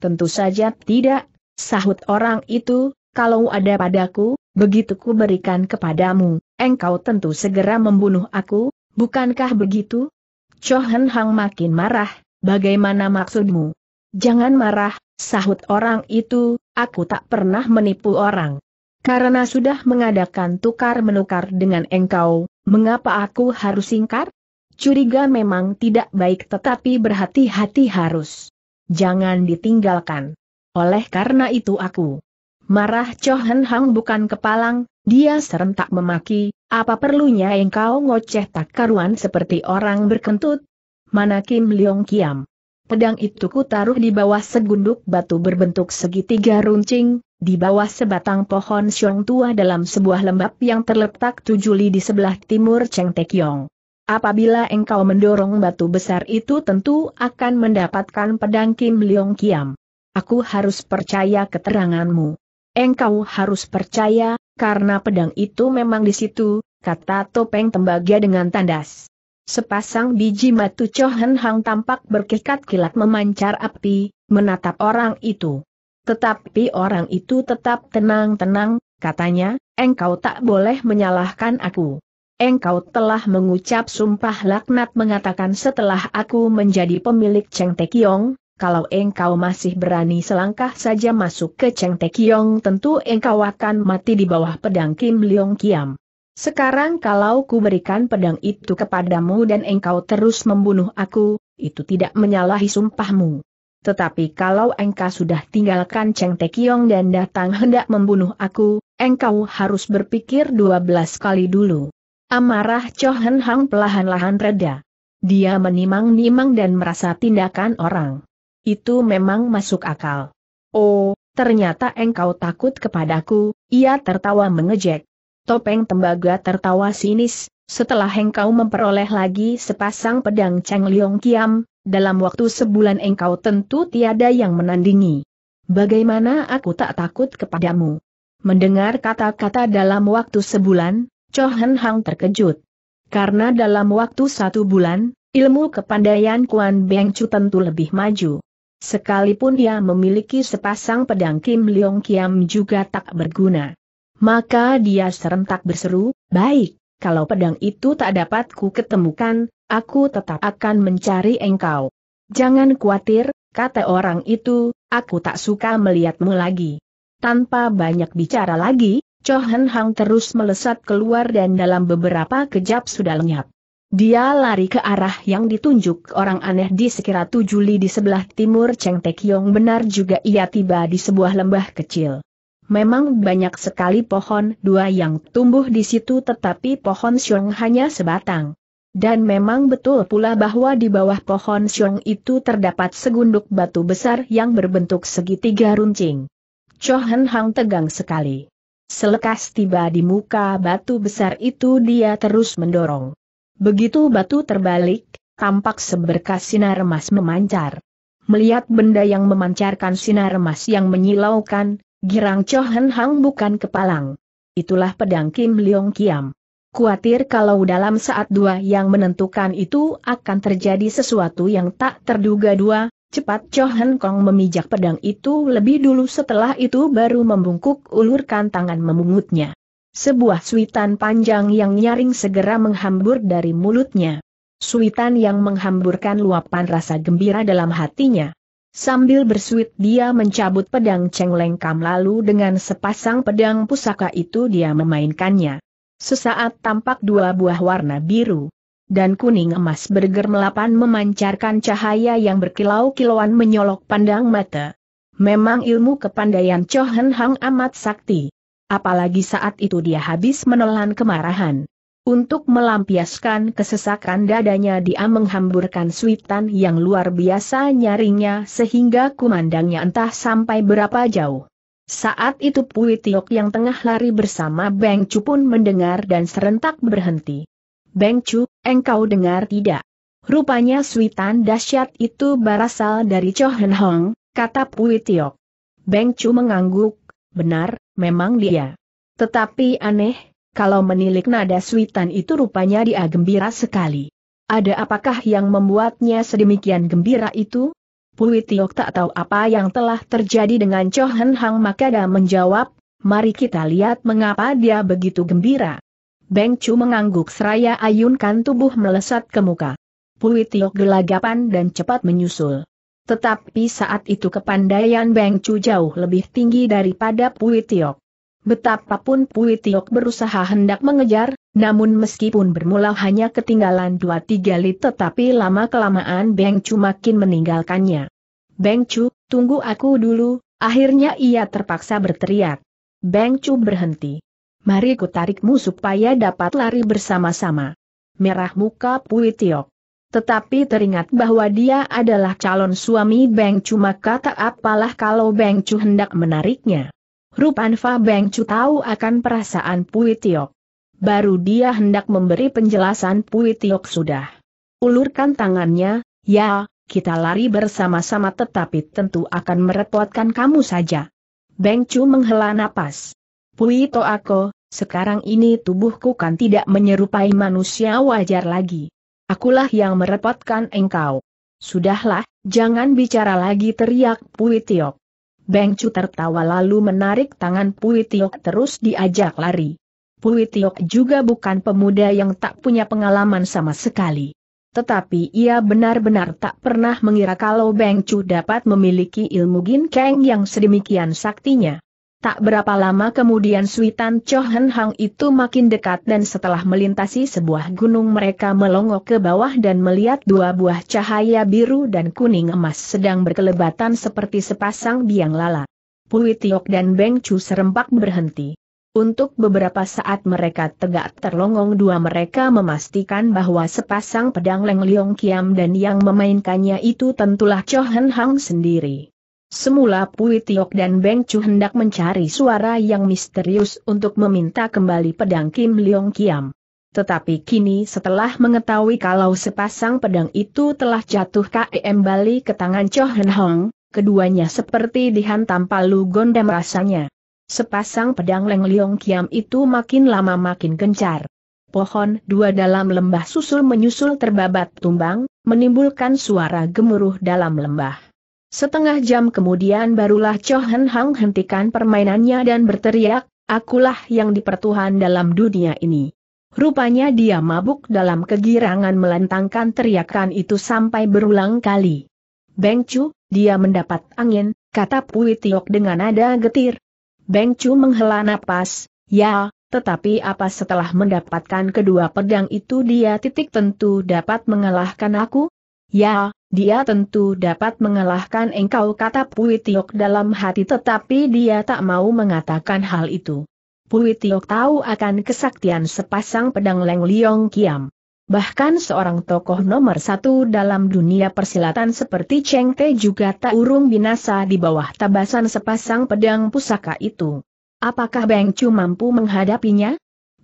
Speaker 1: Tentu saja tidak, sahut orang itu, kalau ada padaku, begitu ku berikan kepadamu, engkau tentu segera membunuh aku, Bukankah begitu? Chohen Hang makin marah, bagaimana maksudmu? Jangan marah, sahut orang itu, aku tak pernah menipu orang. Karena sudah mengadakan tukar-menukar dengan engkau, mengapa aku harus singkar? Curiga memang tidak baik tetapi berhati-hati harus. Jangan ditinggalkan. Oleh karena itu aku marah Chohen Hang bukan kepalang, dia serentak memaki, apa perlunya engkau ngoceh tak karuan seperti orang berkentut? Mana Kim Leong Kiam? Pedang itu ku taruh di bawah segunduk batu berbentuk segitiga runcing, di bawah sebatang pohon siong tua dalam sebuah lembab yang terletak tujuh li di sebelah timur Cheng Tekyong. Apabila engkau mendorong batu besar itu tentu akan mendapatkan pedang Kim Leong Kiam. Aku harus percaya keteranganmu. Engkau harus percaya, karena pedang itu memang di situ, kata topeng tembaga dengan tandas. Sepasang biji matu Chohen Hang tampak berkikat kilat memancar api, menatap orang itu. Tetapi orang itu tetap tenang-tenang, katanya, engkau tak boleh menyalahkan aku. Engkau telah mengucap sumpah laknat mengatakan setelah aku menjadi pemilik Cheng Te Kiong kalau engkau masih berani selangkah saja masuk ke Cheng Tekiong tentu engkau akan mati di bawah pedang Kim Leong Kiam. Sekarang kalau ku berikan pedang itu kepadamu dan engkau terus membunuh aku, itu tidak menyalahi sumpahmu. Tetapi kalau engkau sudah tinggalkan Cheng Tekiong dan datang hendak membunuh aku, engkau harus berpikir 12 kali dulu. Amarah Chohen Hang pelahan-lahan reda. Dia menimang-nimang dan merasa tindakan orang itu memang masuk akal. Oh, ternyata engkau takut kepadaku, ia tertawa mengejek. Topeng tembaga tertawa sinis, setelah engkau memperoleh lagi sepasang pedang Cheng Liong Kiam, dalam waktu sebulan engkau tentu tiada yang menandingi. Bagaimana aku tak takut kepadamu? Mendengar kata-kata dalam waktu sebulan, Chohan Hang terkejut. Karena dalam waktu satu bulan, ilmu kepandaian Kuan Beng Chu tentu lebih maju. Sekalipun dia memiliki sepasang pedang Kim Leong Kiam juga tak berguna. Maka dia serentak berseru, baik, kalau pedang itu tak dapat ku ketemukan, aku tetap akan mencari engkau. Jangan khawatir, kata orang itu, aku tak suka melihatmu lagi. Tanpa banyak bicara lagi, Cho Hen Hang terus melesat keluar dan dalam beberapa kejap sudah lenyap. Dia lari ke arah yang ditunjuk orang aneh di sekira tujuh li di sebelah timur Cheng Tekyong benar juga ia tiba di sebuah lembah kecil. Memang banyak sekali pohon dua yang tumbuh di situ tetapi pohon siong hanya sebatang. Dan memang betul pula bahwa di bawah pohon siong itu terdapat segunduk batu besar yang berbentuk segitiga runcing. Chohen Hang tegang sekali. Selekas tiba di muka batu besar itu dia terus mendorong. Begitu batu terbalik, tampak seberkas sinar emas memancar. Melihat benda yang memancarkan sinar emas yang menyilaukan, girang Chohen Hang bukan kepalang. Itulah pedang Kim Leong Kiam. Kuatir kalau dalam saat dua yang menentukan itu akan terjadi sesuatu yang tak terduga dua, cepat Chohen Kong memijak pedang itu lebih dulu setelah itu baru membungkuk ulurkan tangan memungutnya. Sebuah suitan panjang yang nyaring segera menghambur dari mulutnya. Suitan yang menghamburkan luapan rasa gembira dalam hatinya. Sambil bersuit dia mencabut pedang Cheng Lengkam lalu dengan sepasang pedang pusaka itu dia memainkannya. Sesaat tampak dua buah warna biru dan kuning emas bergermelapan memancarkan cahaya yang berkilau-kilauan menyolok pandang mata. Memang ilmu kepandaian Cho Hang amat sakti apalagi saat itu dia habis menelan kemarahan. Untuk melampiaskan kesesakan dadanya dia menghamburkan suitan yang luar biasa nyaringnya sehingga kumandangnya entah sampai berapa jauh. Saat itu Pui Tiok yang tengah lari bersama Beng Chu pun mendengar dan serentak berhenti. Beng Chu, engkau dengar tidak? Rupanya suitan dahsyat itu berasal dari Chohen Hong, kata Pui Tiok. Beng Chu mengangguk, Benar, memang dia. Tetapi aneh, kalau menilik nada suitan itu rupanya dia gembira sekali. Ada apakah yang membuatnya sedemikian gembira itu? Pui Tiok tak tahu apa yang telah terjadi dengan Cho Hang maka dia menjawab, mari kita lihat mengapa dia begitu gembira. Beng Chu mengangguk seraya ayunkan tubuh melesat ke muka. Pui Tiok gelagapan dan cepat menyusul. Tetapi saat itu kepandaian Beng Chu jauh lebih tinggi daripada Pui Tiok. Betapapun Pui Tiok berusaha hendak mengejar, namun meskipun bermula hanya ketinggalan dua tiga li tetapi lama-kelamaan Beng Chu makin meninggalkannya. Beng Chu, tunggu aku dulu, akhirnya ia terpaksa berteriak. Beng Chu berhenti. Mari ku tarikmu supaya dapat lari bersama-sama. Merah muka Pui Tiok. Tetapi teringat bahwa dia adalah calon suami Beng cuma kata apalah kalau Beng Chu hendak menariknya. Rupanfa Beng Chu tahu akan perasaan Pui Tiok. Baru dia hendak memberi penjelasan Pui Tiok sudah. Ulurkan tangannya, ya, kita lari bersama-sama tetapi tentu akan merepotkan kamu saja. Beng Chu menghela napas. Pui Toako, sekarang ini tubuhku kan tidak menyerupai manusia wajar lagi. Akulah yang merepotkan engkau. Sudahlah, jangan bicara lagi teriak Pui Tiok. Beng Chu tertawa lalu menarik tangan Pui terus diajak lari. Pui juga bukan pemuda yang tak punya pengalaman sama sekali. Tetapi ia benar-benar tak pernah mengira kalau Beng Chu dapat memiliki ilmu ginkeng yang sedemikian saktinya. Tak berapa lama kemudian Suitan Chohen Hang itu makin dekat dan setelah melintasi sebuah gunung mereka melongok ke bawah dan melihat dua buah cahaya biru dan kuning emas sedang berkelebatan seperti sepasang biang lala. Pui Tiok dan Beng Chu serempak berhenti. Untuk beberapa saat mereka tegak terlongong dua mereka memastikan bahwa sepasang pedang Leng Leong Kiam dan yang memainkannya itu tentulah Chohen Hang sendiri. Semula Pui Tiok dan Beng Chu hendak mencari suara yang misterius untuk meminta kembali pedang Kim Leong Kiam. Tetapi kini setelah mengetahui kalau sepasang pedang itu telah jatuh KEM Bali ke tangan Cho Hen Hong, keduanya seperti dihantam palu gondam rasanya. Sepasang pedang Leng Leong Kiam itu makin lama makin gencar. Pohon dua dalam lembah susul menyusul terbabat tumbang, menimbulkan suara gemuruh dalam lembah. Setengah jam kemudian barulah Cho Hen Hang hentikan permainannya dan berteriak, akulah yang dipertuhan dalam dunia ini. Rupanya dia mabuk dalam kegirangan melentangkan teriakan itu sampai berulang kali. Beng Chu, dia mendapat angin, kata Pui Tiok dengan nada getir. Beng Chu menghela napas, ya, tetapi apa setelah mendapatkan kedua pedang itu dia titik tentu dapat mengalahkan aku? Ya, dia tentu dapat mengalahkan engkau kata Pui dalam hati tetapi dia tak mau mengatakan hal itu. Pui tahu akan kesaktian sepasang pedang Leng Liong Kiam. Bahkan seorang tokoh nomor satu dalam dunia persilatan seperti Cheng Te juga tak urung binasa di bawah tabasan sepasang pedang pusaka itu. Apakah Beng Chu mampu menghadapinya?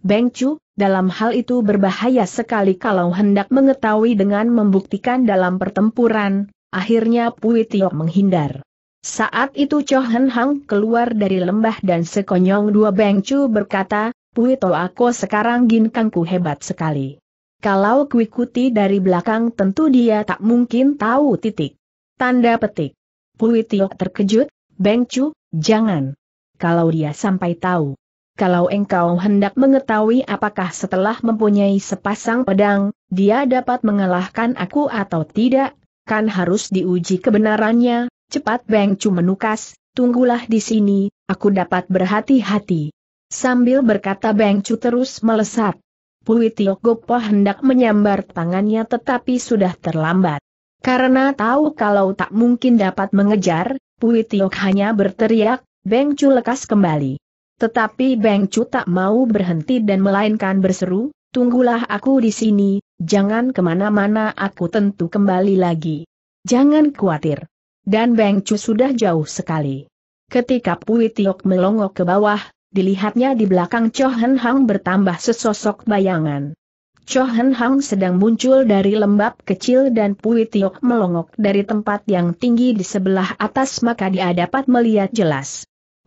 Speaker 1: Beng Chu, dalam hal itu berbahaya sekali kalau hendak mengetahui dengan membuktikan dalam pertempuran, akhirnya Pui Tio menghindar. Saat itu Cho Hen Hang keluar dari lembah dan sekonyong dua Beng Chu berkata, Pui Tio aku sekarang ginkangku hebat sekali. Kalau kuikuti dari belakang tentu dia tak mungkin tahu titik. Tanda petik. Pui Tio terkejut, Beng Chu, jangan. Kalau dia sampai tahu kalau engkau hendak mengetahui apakah setelah mempunyai sepasang pedang, dia dapat mengalahkan aku atau tidak, kan harus diuji kebenarannya, cepat Beng Chu menukas, tunggulah di sini, aku dapat berhati-hati. Sambil berkata Beng Chu terus melesat. Pui Tiok Gopo hendak menyambar tangannya tetapi sudah terlambat. Karena tahu kalau tak mungkin dapat mengejar, Pui Tiok hanya berteriak, Beng Chu lekas kembali. Tetapi Beng Cu tak mau berhenti dan melainkan berseru, tunggulah aku di sini, jangan kemana-mana aku tentu kembali lagi. Jangan khawatir. Dan Beng Cu sudah jauh sekali. Ketika Pui Tiok melongok ke bawah, dilihatnya di belakang Cho Hen Hang bertambah sesosok bayangan. Cho Hen Hang sedang muncul dari lembab kecil dan Pui Tiok melongok dari tempat yang tinggi di sebelah atas maka dia dapat melihat jelas.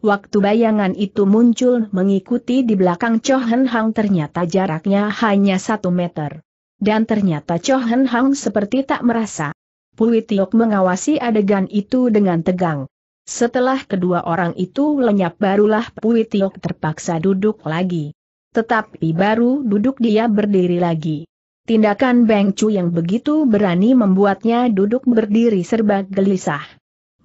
Speaker 1: Waktu bayangan itu muncul mengikuti di belakang Cho Hang ternyata jaraknya hanya satu meter. Dan ternyata Cho Hang seperti tak merasa. Pui Tiok mengawasi adegan itu dengan tegang. Setelah kedua orang itu lenyap barulah Pui Tiok terpaksa duduk lagi. Tetapi baru duduk dia berdiri lagi. Tindakan Beng Chu yang begitu berani membuatnya duduk berdiri serba gelisah.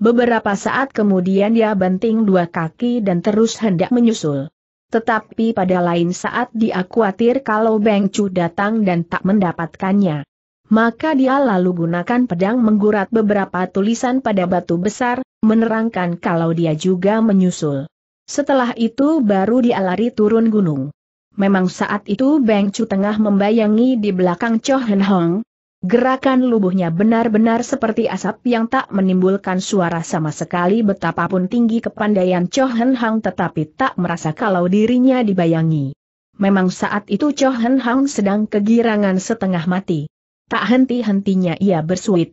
Speaker 1: Beberapa saat kemudian dia banting dua kaki dan terus hendak menyusul. Tetapi pada lain saat dia khawatir kalau Beng Chu datang dan tak mendapatkannya. Maka dia lalu gunakan pedang menggurat beberapa tulisan pada batu besar, menerangkan kalau dia juga menyusul. Setelah itu baru dia lari turun gunung. Memang saat itu Beng Chu tengah membayangi di belakang Cho Hen Hong, Gerakan lubuhnya benar-benar seperti asap yang tak menimbulkan suara sama sekali betapapun tinggi kepandaian Cho Hen Hang tetapi tak merasa kalau dirinya dibayangi. Memang saat itu Cho Hen Hang sedang kegirangan setengah mati. Tak henti-hentinya ia bersuit.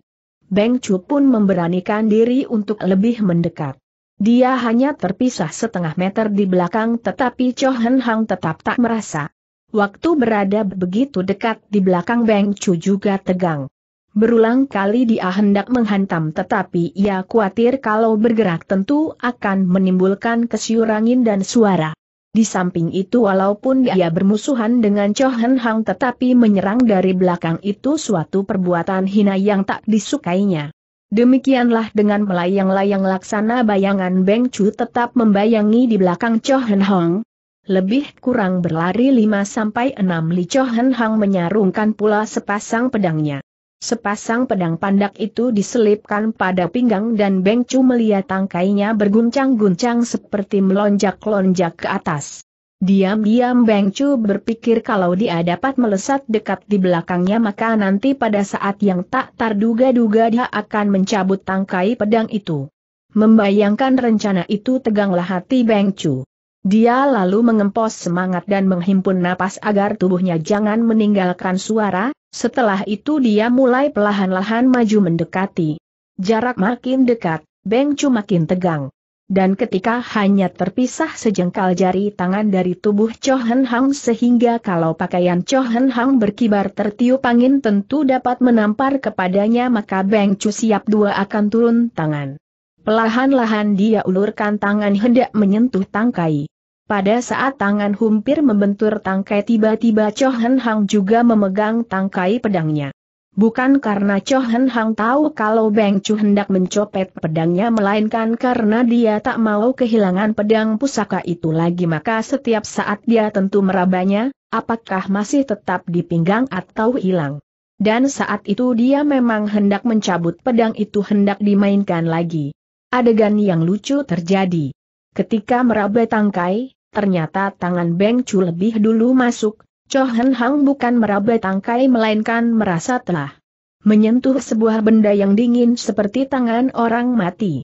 Speaker 1: Beng Chu pun memberanikan diri untuk lebih mendekat. Dia hanya terpisah setengah meter di belakang tetapi Cho Hen Hang tetap tak merasa. Waktu berada begitu dekat di belakang Beng Chu juga tegang. Berulang kali dia hendak menghantam tetapi ia khawatir kalau bergerak tentu akan menimbulkan kesiurangin dan suara. Di samping itu walaupun dia bermusuhan dengan Cho Hen Hang tetapi menyerang dari belakang itu suatu perbuatan hina yang tak disukainya. Demikianlah dengan melayang-layang laksana bayangan Beng Chu tetap membayangi di belakang Cho Hen Hang, lebih kurang berlari 5-6 li Cho Hen Hang menyarungkan pula sepasang pedangnya. Sepasang pedang pandak itu diselipkan pada pinggang dan Beng Chu melihat tangkainya berguncang-guncang seperti melonjak-lonjak ke atas. Diam-diam Beng Chu berpikir kalau dia dapat melesat dekat di belakangnya maka nanti pada saat yang tak terduga-duga dia akan mencabut tangkai pedang itu. Membayangkan rencana itu teganglah hati Beng Chu. Dia lalu mengempos semangat dan menghimpun napas agar tubuhnya jangan meninggalkan suara, setelah itu dia mulai perlahan-lahan maju mendekati. Jarak makin dekat, Beng cuma makin tegang. Dan ketika hanya terpisah sejengkal jari tangan dari tubuh Cho Hang sehingga kalau pakaian Cho Hang berkibar tertiup angin tentu dapat menampar kepadanya maka Beng siap dua akan turun tangan. Pelahan-lahan dia ulurkan tangan hendak menyentuh tangkai. Pada saat tangan humpir membentur tangkai tiba-tiba Cho Hang juga memegang tangkai pedangnya. Bukan karena Cho Hang tahu kalau Beng Chu hendak mencopet pedangnya melainkan karena dia tak mau kehilangan pedang pusaka itu lagi maka setiap saat dia tentu merabanya, apakah masih tetap di pinggang atau hilang. Dan saat itu dia memang hendak mencabut pedang itu hendak dimainkan lagi. Adegan yang lucu terjadi. Ketika meraba tangkai, ternyata tangan Beng Chu lebih dulu masuk, Cho Hen Hang bukan meraba tangkai melainkan merasa telah menyentuh sebuah benda yang dingin seperti tangan orang mati.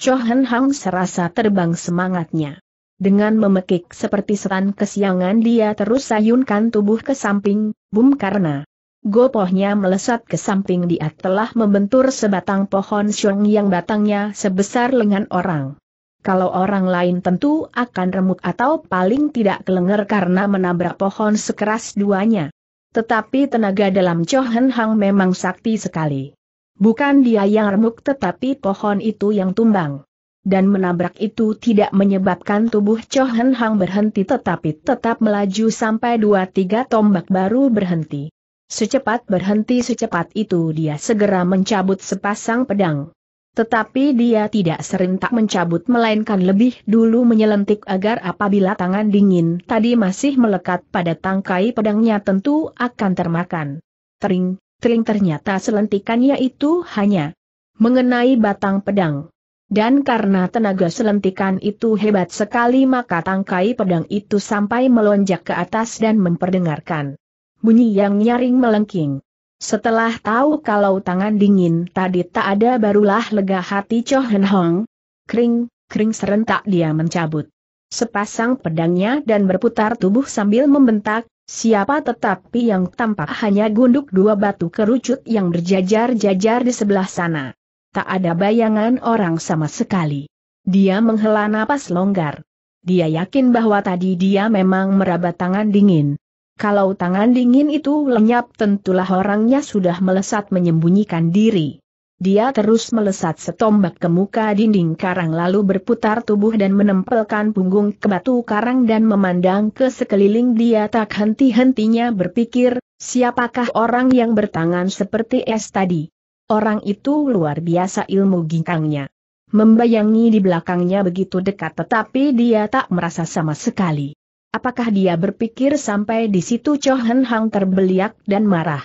Speaker 1: Cho Hen Hang serasa terbang semangatnya. Dengan memekik seperti setan kesiangan dia terus sayunkan tubuh ke samping, bum karena Gopohnya melesat ke samping dia telah membentur sebatang pohon siong yang batangnya sebesar lengan orang. Kalau orang lain tentu akan remuk atau paling tidak kelenger karena menabrak pohon sekeras duanya. Tetapi tenaga dalam Chohen Hang memang sakti sekali. Bukan dia yang remuk tetapi pohon itu yang tumbang. Dan menabrak itu tidak menyebabkan tubuh Chohen Hang berhenti tetapi tetap melaju sampai dua tiga tombak baru berhenti. Secepat berhenti secepat itu dia segera mencabut sepasang pedang. Tetapi dia tidak serentak mencabut melainkan lebih dulu menyelentik agar apabila tangan dingin tadi masih melekat pada tangkai pedangnya tentu akan termakan. Tering, tering ternyata selentikannya itu hanya mengenai batang pedang. Dan karena tenaga selentikan itu hebat sekali maka tangkai pedang itu sampai melonjak ke atas dan memperdengarkan bunyi yang nyaring melengking. Setelah tahu kalau tangan dingin tadi tak ada barulah lega hati Cho Hen Hong. Kring, kring serentak dia mencabut. Sepasang pedangnya dan berputar tubuh sambil membentak, siapa tetapi yang tampak hanya gunduk dua batu kerucut yang berjajar-jajar di sebelah sana. Tak ada bayangan orang sama sekali. Dia menghela napas longgar. Dia yakin bahwa tadi dia memang meraba tangan dingin, kalau tangan dingin itu lenyap tentulah orangnya sudah melesat menyembunyikan diri. Dia terus melesat setombak ke muka dinding karang lalu berputar tubuh dan menempelkan punggung ke batu karang dan memandang ke sekeliling dia tak henti-hentinya berpikir, siapakah orang yang bertangan seperti es tadi? Orang itu luar biasa ilmu ginkangnya. Membayangi di belakangnya begitu dekat tetapi dia tak merasa sama sekali. Apakah dia berpikir sampai di situ Cho Hen Hang terbeliak dan marah?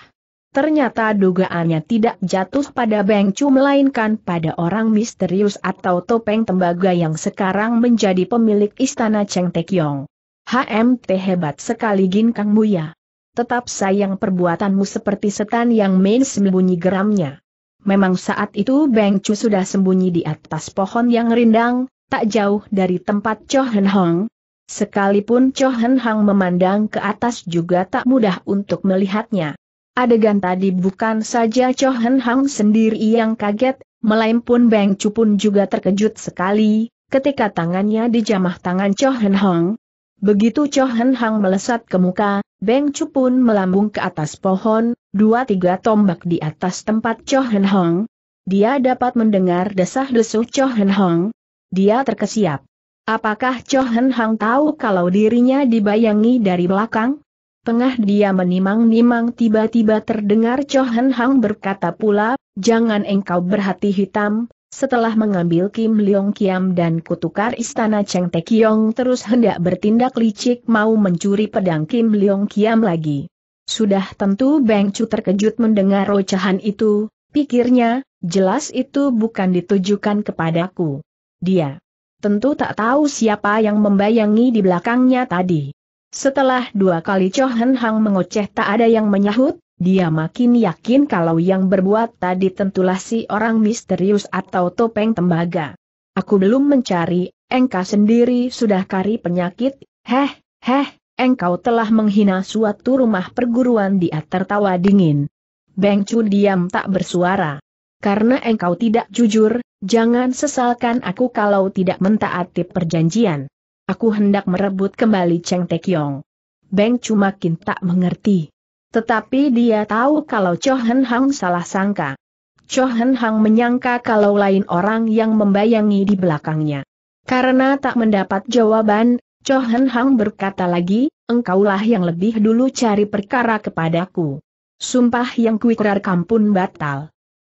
Speaker 1: Ternyata dugaannya tidak jatuh pada Beng Chu melainkan pada orang misterius atau topeng tembaga yang sekarang menjadi pemilik istana Cheng Kiong. HMT hebat sekali Gin Kang Muya. Tetap sayang perbuatanmu seperti setan yang main sembunyi geramnya. Memang saat itu Beng Chu sudah sembunyi di atas pohon yang rindang, tak jauh dari tempat Cho Hen Hong, Sekalipun Cho Hen Hang memandang ke atas juga tak mudah untuk melihatnya. Adegan tadi bukan saja Cho Hen Hang sendiri yang kaget, melainpun Beng Chu pun juga terkejut sekali, ketika tangannya dijamah tangan Cho Hen Hang. Begitu Cho Hen Hang melesat ke muka, Beng Chu pun melambung ke atas pohon, dua-tiga tombak di atas tempat Cho Hen Hang. Dia dapat mendengar desah-desuh Cho Hen Hang. Dia terkesiap. Apakah Cho Hen Hang tahu kalau dirinya dibayangi dari belakang? Tengah dia menimang-nimang tiba-tiba terdengar Cho Hen Hang berkata pula, jangan engkau berhati hitam, setelah mengambil Kim Leong Kiam dan kutukar istana Cheng Te Kiong terus hendak bertindak licik mau mencuri pedang Kim Leong Kiam lagi. Sudah tentu Beng Chu terkejut mendengar rocahan itu, pikirnya, jelas itu bukan ditujukan kepadaku. Dia Tentu tak tahu siapa yang membayangi di belakangnya tadi. Setelah dua kali Cohen Hang mengoceh tak ada yang menyahut, dia makin yakin kalau yang berbuat tadi tentulah si orang misterius atau topeng tembaga. Aku belum mencari, engkau sendiri sudah kari penyakit, heh, heh, engkau telah menghina suatu rumah perguruan dia tertawa dingin. Beng Chu diam tak bersuara karena engkau tidak jujur, jangan sesalkan aku kalau tidak mentaati perjanjian. Aku hendak merebut kembali Cheng Tekyong. Beng makin tak mengerti. Tetapi dia tahu kalau Cho Hen Hang salah sangka. Cho Hen Hang menyangka kalau lain orang yang membayangi di belakangnya. Karena tak mendapat jawaban, Cho Hen Hang berkata lagi, engkaulah yang lebih dulu cari perkara kepadaku. Sumpah yang kuikrar kampun batal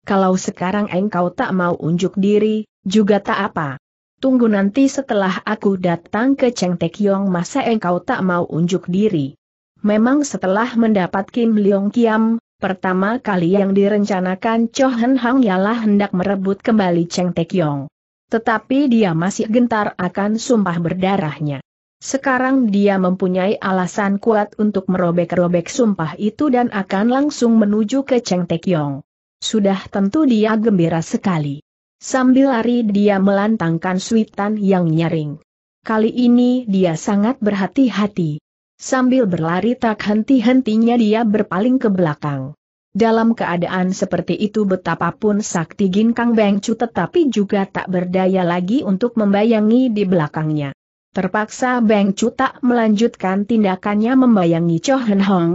Speaker 1: kalau sekarang engkau tak mau unjuk diri, juga tak apa. Tunggu nanti setelah aku datang ke Cheng Tekyong masa engkau tak mau unjuk diri. Memang setelah mendapat Kim Leong Kiam, pertama kali yang direncanakan Cho Hen Hang ialah hendak merebut kembali Cheng Tekyong. Tetapi dia masih gentar akan sumpah berdarahnya. Sekarang dia mempunyai alasan kuat untuk merobek-robek sumpah itu dan akan langsung menuju ke Cheng Tekyong. Sudah tentu dia gembira sekali. Sambil lari dia melantangkan suitan yang nyaring. Kali ini dia sangat berhati-hati. Sambil berlari tak henti-hentinya dia berpaling ke belakang. Dalam keadaan seperti itu betapapun sakti Ginkang Bengcu tetapi juga tak berdaya lagi untuk membayangi di belakangnya. Terpaksa Bengcu tak melanjutkan tindakannya membayangi Cho Hen Hong.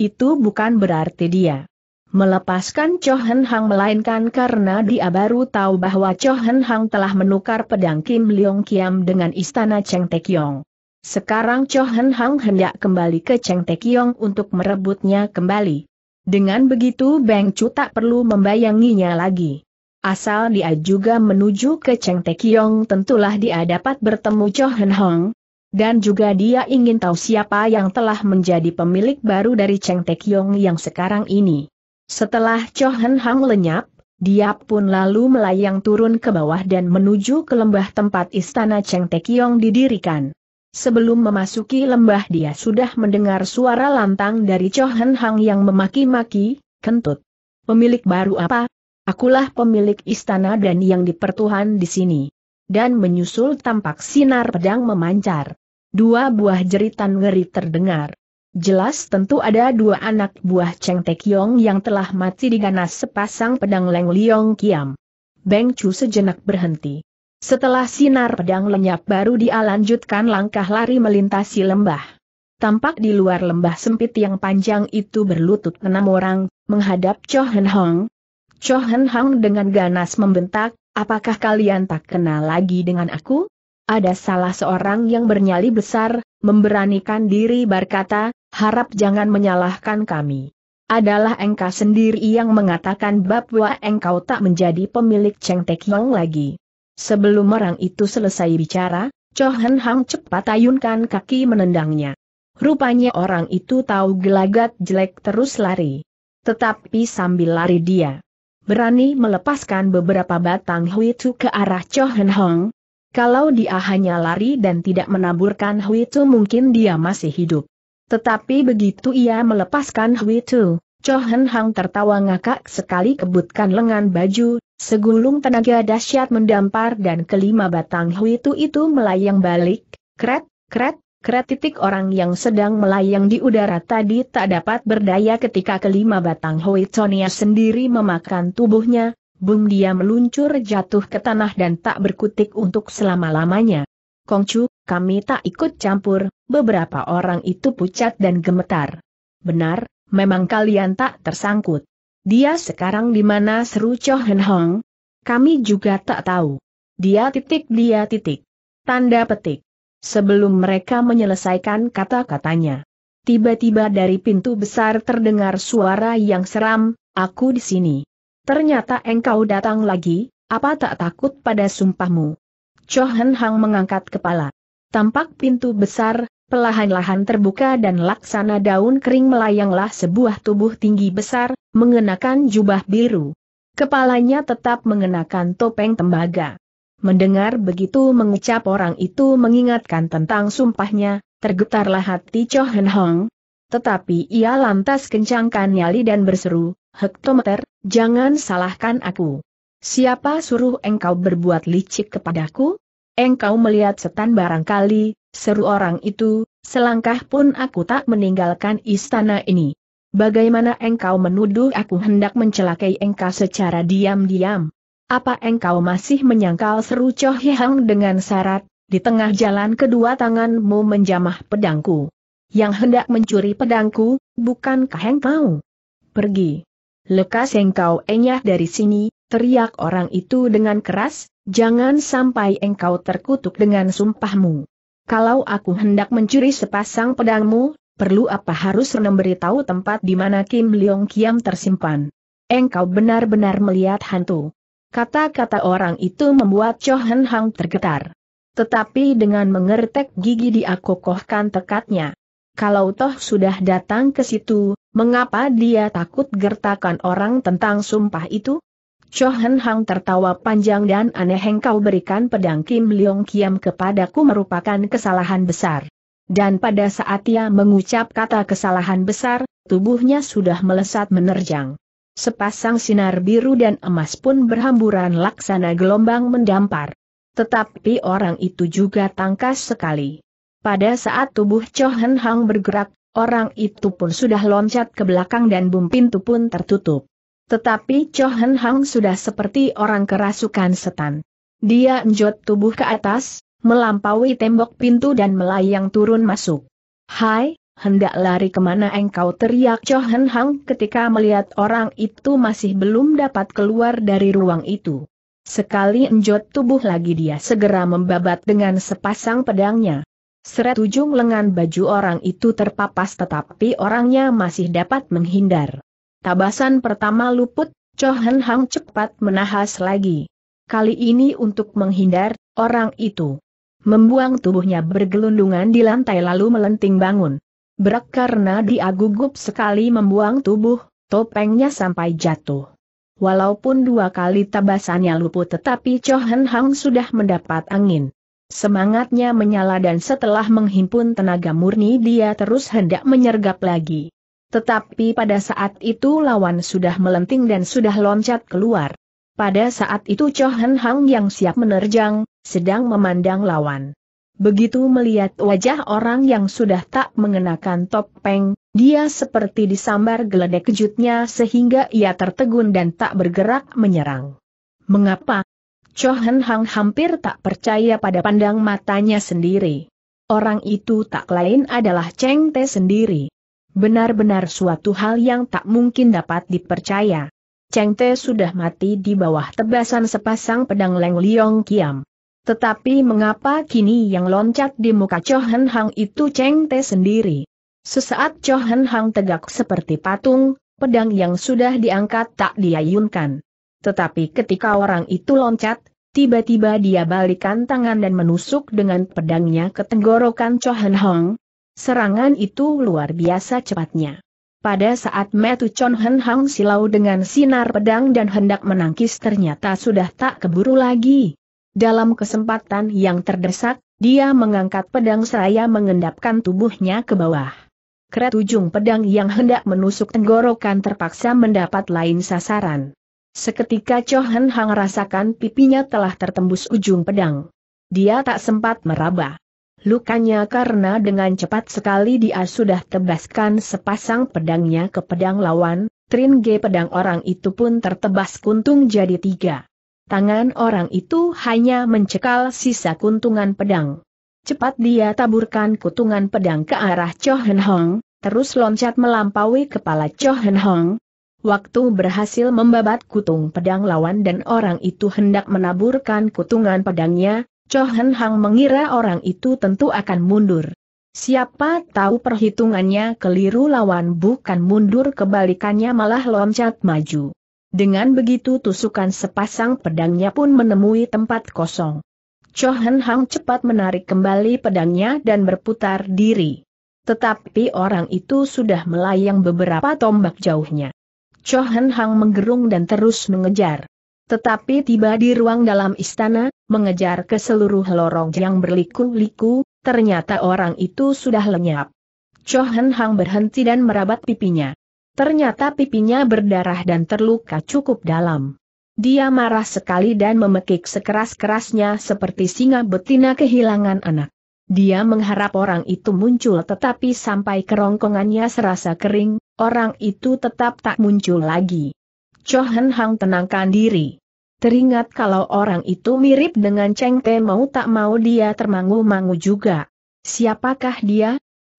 Speaker 1: Itu bukan berarti dia melepaskan Cho Hang melainkan karena dia baru tahu bahwa Cho Hang telah menukar pedang Kim Leong Kiam dengan istana Cheng Te Yong. Sekarang Cho Hang hendak kembali ke Cheng Te Yong untuk merebutnya kembali. Dengan begitu Beng Chu tak perlu membayanginya lagi. Asal dia juga menuju ke Cheng Te Yong tentulah dia dapat bertemu Cho Hang. Dan juga dia ingin tahu siapa yang telah menjadi pemilik baru dari Cheng Te Yong yang sekarang ini. Setelah Cho Hang lenyap, dia pun lalu melayang turun ke bawah dan menuju ke lembah tempat istana Cheng Tekiong didirikan. Sebelum memasuki lembah dia sudah mendengar suara lantang dari Cho Hang yang memaki-maki, kentut. Pemilik baru apa? Akulah pemilik istana dan yang dipertuhan di sini. Dan menyusul tampak sinar pedang memancar. Dua buah jeritan ngeri terdengar. Jelas tentu ada dua anak buah Cheng Tekyong yang telah mati di ganas sepasang pedang Leng Liong Kiam. Beng Chu sejenak berhenti. Setelah sinar pedang lenyap baru dia lanjutkan langkah lari melintasi lembah. Tampak di luar lembah sempit yang panjang itu berlutut enam orang, menghadap Cho Hen Hong. Cho Hen Hong dengan ganas membentak, apakah kalian tak kenal lagi dengan aku? Ada salah seorang yang bernyali besar, memberanikan diri berkata, harap jangan menyalahkan kami. Adalah engkau sendiri yang mengatakan bahwa engkau tak menjadi pemilik Cheng Tek Yong lagi. Sebelum orang itu selesai bicara, Cho Hen Hang cepat ayunkan kaki menendangnya. Rupanya orang itu tahu gelagat jelek terus lari. Tetapi sambil lari dia berani melepaskan beberapa batang Hui Tu ke arah Cho Hen Hong. Kalau dia hanya lari dan tidak menaburkan Hui Tu mungkin dia masih hidup. Tetapi begitu ia melepaskan Hui Tu, Cho Hen Hang tertawa ngakak sekali kebutkan lengan baju, segulung tenaga dahsyat mendampar dan kelima batang Hui Tu itu melayang balik, kret, kret, kret titik orang yang sedang melayang di udara tadi tak dapat berdaya ketika kelima batang Hui Tonia sendiri memakan tubuhnya, bung dia meluncur jatuh ke tanah dan tak berkutik untuk selama-lamanya. Kongcu, kami tak ikut campur, beberapa orang itu pucat dan gemetar. Benar, memang kalian tak tersangkut. Dia sekarang di mana seru Choh Hen Hong? Kami juga tak tahu. Dia titik dia titik. Tanda petik. Sebelum mereka menyelesaikan kata-katanya. Tiba-tiba dari pintu besar terdengar suara yang seram, aku di sini. Ternyata engkau datang lagi, apa tak takut pada sumpahmu? Chohen Hang mengangkat kepala. Tampak pintu besar, pelahan-lahan terbuka dan laksana daun kering melayanglah sebuah tubuh tinggi besar, mengenakan jubah biru. Kepalanya tetap mengenakan topeng tembaga. Mendengar begitu mengucap orang itu mengingatkan tentang sumpahnya, tergetarlah hati Chohen Hong. Tetapi ia lantas kencangkan nyali dan berseru, Hektometer, jangan salahkan aku. Siapa suruh engkau berbuat licik kepadaku? Engkau melihat setan barangkali, seru orang itu, selangkah pun aku tak meninggalkan istana ini. Bagaimana engkau menuduh aku hendak mencelakai engkau secara diam-diam? Apa engkau masih menyangkal seru Choh Hang dengan syarat, di tengah jalan kedua tanganmu menjamah pedangku. Yang hendak mencuri pedangku, bukankah engkau? Pergi. Lekas engkau enyah dari sini, teriak orang itu dengan keras, jangan sampai engkau terkutuk dengan sumpahmu. Kalau aku hendak mencuri sepasang pedangmu, perlu apa harus memberitahu tempat di mana Kim Leong Kiam tersimpan. Engkau benar-benar melihat hantu. Kata-kata orang itu membuat Cho Hen Hang tergetar. Tetapi dengan mengertek gigi dia kokohkan tekadnya. Kalau toh sudah datang ke situ, Mengapa dia takut gertakan orang tentang sumpah itu? Chohen Hang tertawa panjang dan aneh engkau berikan pedang Kim Leong Kiam kepadaku merupakan kesalahan besar. Dan pada saat ia mengucap kata kesalahan besar, tubuhnya sudah melesat menerjang. Sepasang sinar biru dan emas pun berhamburan laksana gelombang mendampar. Tetapi orang itu juga tangkas sekali. Pada saat tubuh Chohen Hang bergerak, Orang itu pun sudah loncat ke belakang dan bum pintu pun tertutup. Tetapi Cho Hen Hang sudah seperti orang kerasukan setan. Dia njot tubuh ke atas, melampaui tembok pintu dan melayang turun masuk. Hai, hendak lari kemana engkau teriak Cho Hen Hang ketika melihat orang itu masih belum dapat keluar dari ruang itu. Sekali njot tubuh lagi dia segera membabat dengan sepasang pedangnya. Seret ujung lengan baju orang itu terpapas tetapi orangnya masih dapat menghindar. Tabasan pertama luput, Cho Hang cepat menahas lagi. Kali ini untuk menghindar, orang itu membuang tubuhnya bergelundungan di lantai lalu melenting bangun. Berak karena dia gugup sekali membuang tubuh, topengnya sampai jatuh. Walaupun dua kali tabasannya luput tetapi Cho Hang sudah mendapat angin. Semangatnya menyala dan setelah menghimpun tenaga murni dia terus hendak menyergap lagi. Tetapi pada saat itu lawan sudah melenting dan sudah loncat keluar. Pada saat itu Cho Han Hang yang siap menerjang, sedang memandang lawan. Begitu melihat wajah orang yang sudah tak mengenakan topeng, dia seperti disambar geledek kejutnya sehingga ia tertegun dan tak bergerak menyerang. Mengapa? Chohen Hang hampir tak percaya pada pandang matanya sendiri. Orang itu tak lain adalah Cheng Te sendiri. Benar-benar suatu hal yang tak mungkin dapat dipercaya. Cheng Te sudah mati di bawah tebasan sepasang pedang Leng Liong Kiam. Tetapi mengapa kini yang loncat di muka Chohan Hang itu Cheng Te sendiri? Sesaat Chohan Hang tegak seperti patung, pedang yang sudah diangkat tak diayunkan. Tetapi ketika orang itu loncat, tiba-tiba dia balikan tangan dan menusuk dengan pedangnya ke tenggorokan Chohan Hong. Serangan itu luar biasa cepatnya. Pada saat Metu Chon Hen Hang silau dengan sinar pedang dan hendak menangkis ternyata sudah tak keburu lagi. Dalam kesempatan yang terdesak, dia mengangkat pedang seraya mengendapkan tubuhnya ke bawah. Kret ujung pedang yang hendak menusuk tenggorokan terpaksa mendapat lain sasaran. Seketika Cho Hen Hang rasakan pipinya telah tertembus ujung pedang. Dia tak sempat meraba. Lukanya karena dengan cepat sekali dia sudah tebaskan sepasang pedangnya ke pedang lawan, Trin G pedang orang itu pun tertebas kuntung jadi tiga. Tangan orang itu hanya mencekal sisa kuntungan pedang. Cepat dia taburkan kutungan pedang ke arah Cho Hen Hong, terus loncat melampaui kepala Cho Hen Hong, Waktu berhasil membabat kutung pedang lawan dan orang itu hendak menaburkan kutungan pedangnya, Cho Hang mengira orang itu tentu akan mundur. Siapa tahu perhitungannya keliru lawan bukan mundur kebalikannya malah loncat maju. Dengan begitu tusukan sepasang pedangnya pun menemui tempat kosong. Cho Hang cepat menarik kembali pedangnya dan berputar diri. Tetapi orang itu sudah melayang beberapa tombak jauhnya. Cho Hang menggerung dan terus mengejar. Tetapi tiba di ruang dalam istana, mengejar ke seluruh lorong yang berliku-liku, ternyata orang itu sudah lenyap. Cho Hang berhenti dan merabat pipinya. Ternyata pipinya berdarah dan terluka cukup dalam. Dia marah sekali dan memekik sekeras-kerasnya seperti singa betina kehilangan anak. Dia mengharap orang itu muncul tetapi sampai kerongkongannya serasa kering, orang itu tetap tak muncul lagi. Chohan Hang tenangkan diri. Teringat kalau orang itu mirip dengan Cheng Te mau tak mau dia termangu-mangu juga. Siapakah dia?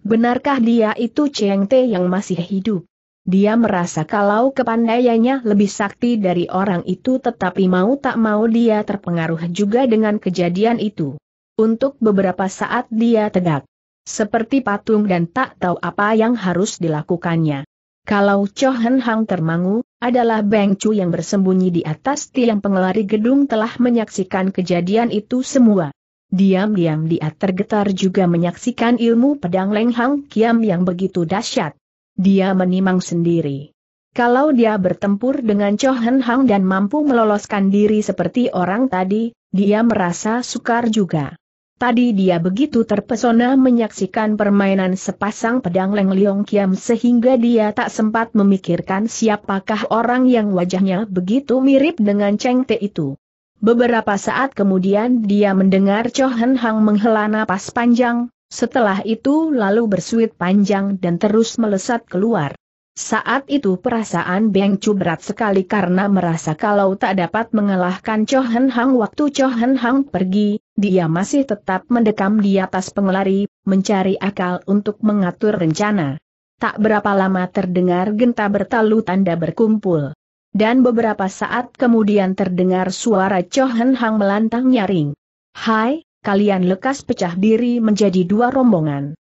Speaker 1: Benarkah dia itu Cheng Te yang masih hidup? Dia merasa kalau kepandaiannya lebih sakti dari orang itu tetapi mau tak mau dia terpengaruh juga dengan kejadian itu. Untuk beberapa saat dia tegak. Seperti patung dan tak tahu apa yang harus dilakukannya. Kalau Cho Hen Hang termangu, adalah Beng Chu yang bersembunyi di atas tiang pengelari gedung telah menyaksikan kejadian itu semua. Diam-diam dia tergetar juga menyaksikan ilmu pedang Leng Hang Kiam yang begitu dahsyat. Dia menimang sendiri. Kalau dia bertempur dengan Cho Hen Hang dan mampu meloloskan diri seperti orang tadi, dia merasa sukar juga. Tadi dia begitu terpesona menyaksikan permainan sepasang pedang Leng Leong Kiam sehingga dia tak sempat memikirkan siapakah orang yang wajahnya begitu mirip dengan Cheng Te itu. Beberapa saat kemudian dia mendengar Cho Hen Hang menghela napas panjang, setelah itu lalu bersuit panjang dan terus melesat keluar. Saat itu perasaan Beng Chu berat sekali karena merasa kalau tak dapat mengalahkan Cho Hen Hang waktu Cho Hen Hang pergi, dia masih tetap mendekam di atas pengelari, mencari akal untuk mengatur rencana. Tak berapa lama terdengar genta bertalu tanda berkumpul. Dan beberapa saat kemudian terdengar suara Cho Hen Hang melantang nyaring. Hai, kalian lekas pecah diri menjadi dua rombongan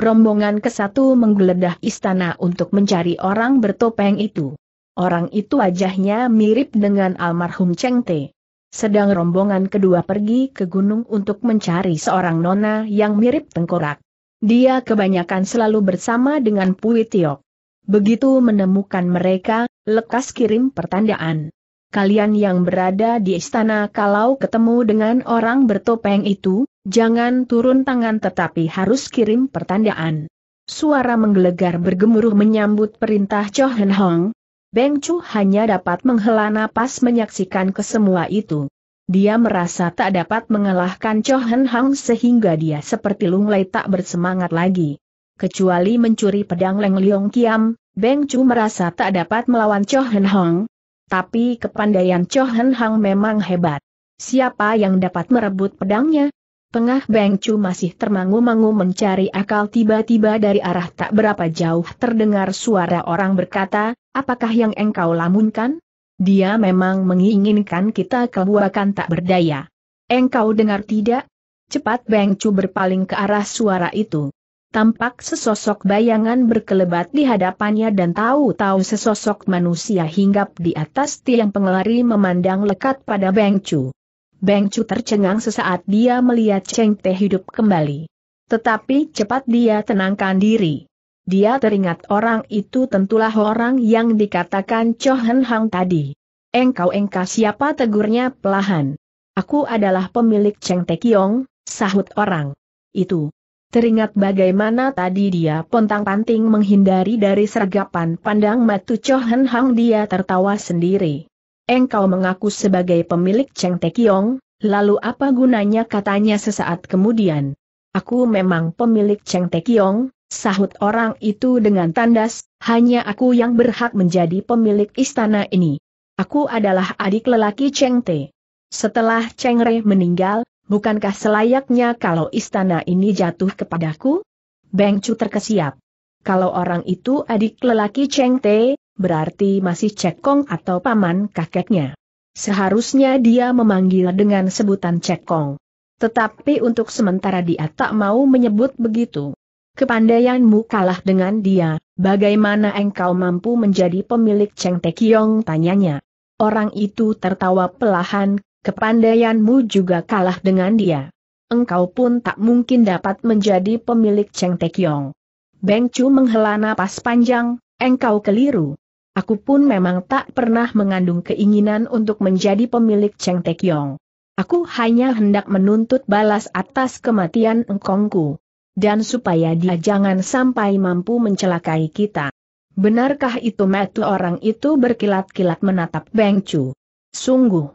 Speaker 1: rombongan ke satu menggeledah istana untuk mencari orang bertopeng itu. Orang itu wajahnya mirip dengan almarhum Cheng Te. Sedang rombongan kedua pergi ke gunung untuk mencari seorang nona yang mirip tengkorak. Dia kebanyakan selalu bersama dengan Pui Tiok. Begitu menemukan mereka, lekas kirim pertandaan. Kalian yang berada di istana kalau ketemu dengan orang bertopeng itu, Jangan turun tangan tetapi harus kirim pertandaan. Suara menggelegar bergemuruh menyambut perintah Cho Hen Hong. Beng Chu hanya dapat menghela napas menyaksikan kesemua itu. Dia merasa tak dapat mengalahkan Cho Hen Hong sehingga dia seperti lunglai tak bersemangat lagi. Kecuali mencuri pedang Leng Leong Kiam, Beng Chu merasa tak dapat melawan Cho Hen Hong. Tapi kepandaian Cho Hen Hong memang hebat. Siapa yang dapat merebut pedangnya, Tengah Beng Chu masih termangu-mangu mencari akal tiba-tiba dari arah tak berapa jauh terdengar suara orang berkata, apakah yang engkau lamunkan? Dia memang menginginkan kita kebuakan tak berdaya. Engkau dengar tidak? Cepat Beng Chu berpaling ke arah suara itu. Tampak sesosok bayangan berkelebat di hadapannya dan tahu-tahu sesosok manusia hinggap di atas tiang pengelari memandang lekat pada Beng Chu. Beng Chu tercengang sesaat dia melihat Cheng Te hidup kembali. Tetapi cepat dia tenangkan diri. Dia teringat orang itu tentulah orang yang dikatakan Cho Hen Hang tadi. Engkau-engkau siapa tegurnya pelahan. Aku adalah pemilik Cheng Te Kiong, sahut orang. Itu. Teringat bagaimana tadi dia pontang-panting menghindari dari sergapan pandang Matu Hen Hang dia tertawa sendiri engkau mengaku sebagai pemilik Cheng Tekiong, lalu apa gunanya katanya sesaat kemudian. Aku memang pemilik Cheng Tekiong, sahut orang itu dengan tandas, hanya aku yang berhak menjadi pemilik istana ini. Aku adalah adik lelaki Cheng Te. Setelah Cheng Re meninggal, bukankah selayaknya kalau istana ini jatuh kepadaku? Beng Chu terkesiap. Kalau orang itu adik lelaki Cheng Te, berarti masih cekong atau paman kakeknya. Seharusnya dia memanggil dengan sebutan cekong. Tetapi untuk sementara dia tak mau menyebut begitu. Kepandaianmu kalah dengan dia, bagaimana engkau mampu menjadi pemilik Cheng Tekiong tanyanya. Orang itu tertawa pelahan, kepandaianmu juga kalah dengan dia. Engkau pun tak mungkin dapat menjadi pemilik Cheng Tekiong. Beng Chu menghela napas panjang, engkau keliru. Aku pun memang tak pernah mengandung keinginan untuk menjadi pemilik Cheng Kiong. Aku hanya hendak menuntut balas atas kematian engkongku. Dan supaya dia jangan sampai mampu mencelakai kita. Benarkah itu metu orang itu berkilat-kilat menatap Beng Chu? Sungguh.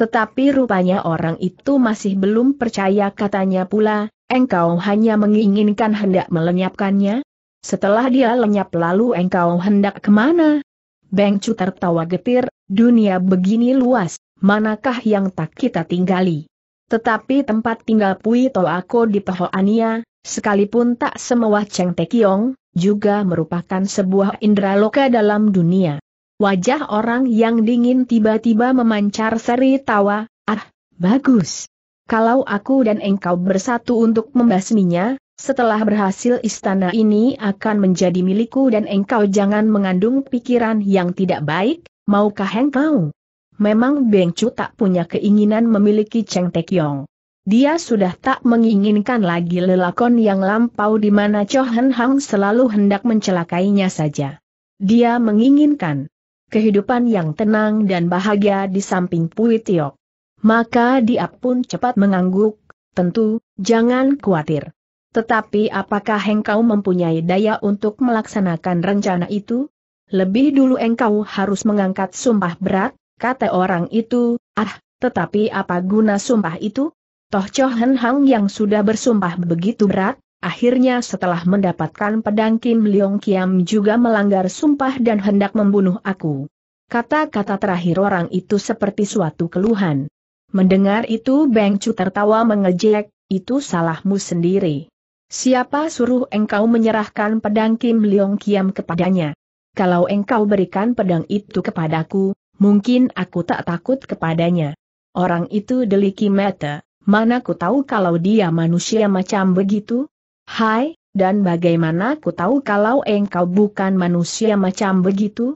Speaker 1: Tetapi rupanya orang itu masih belum percaya katanya pula, engkau hanya menginginkan hendak melenyapkannya? Setelah dia lenyap lalu engkau hendak kemana? Beng Cu tertawa getir, dunia begini luas, manakah yang tak kita tinggali? Tetapi tempat tinggal Pui To di Pehoania, sekalipun tak semewah Cheng Tekiong, juga merupakan sebuah loka dalam dunia. Wajah orang yang dingin tiba-tiba memancar seri tawa, ah, bagus. Kalau aku dan engkau bersatu untuk membasminya, setelah berhasil istana ini akan menjadi milikku dan engkau jangan mengandung pikiran yang tidak baik, maukah engkau? Memang Beng Chu tak punya keinginan memiliki Cheng Tek Yong. Dia sudah tak menginginkan lagi lelakon yang lampau di mana Cho Han Hang selalu hendak mencelakainya saja. Dia menginginkan kehidupan yang tenang dan bahagia di samping Pui Tiok. Maka dia pun cepat mengangguk, tentu, jangan khawatir. Tetapi apakah engkau mempunyai daya untuk melaksanakan rencana itu? Lebih dulu engkau harus mengangkat sumpah berat, kata orang itu, ah, tetapi apa guna sumpah itu? Toh Cho Hen Hang yang sudah bersumpah begitu berat, akhirnya setelah mendapatkan pedang Kim Leong Kiam juga melanggar sumpah dan hendak membunuh aku. Kata-kata terakhir orang itu seperti suatu keluhan. Mendengar itu Beng Chu tertawa mengejek, itu salahmu sendiri. Siapa suruh engkau menyerahkan pedang Kim Leong Kiam kepadanya? Kalau engkau berikan pedang itu kepadaku, mungkin aku tak takut kepadanya. Orang itu deliki mata, mana ku tahu kalau dia manusia macam begitu? Hai, dan bagaimana ku tahu kalau engkau bukan manusia macam begitu?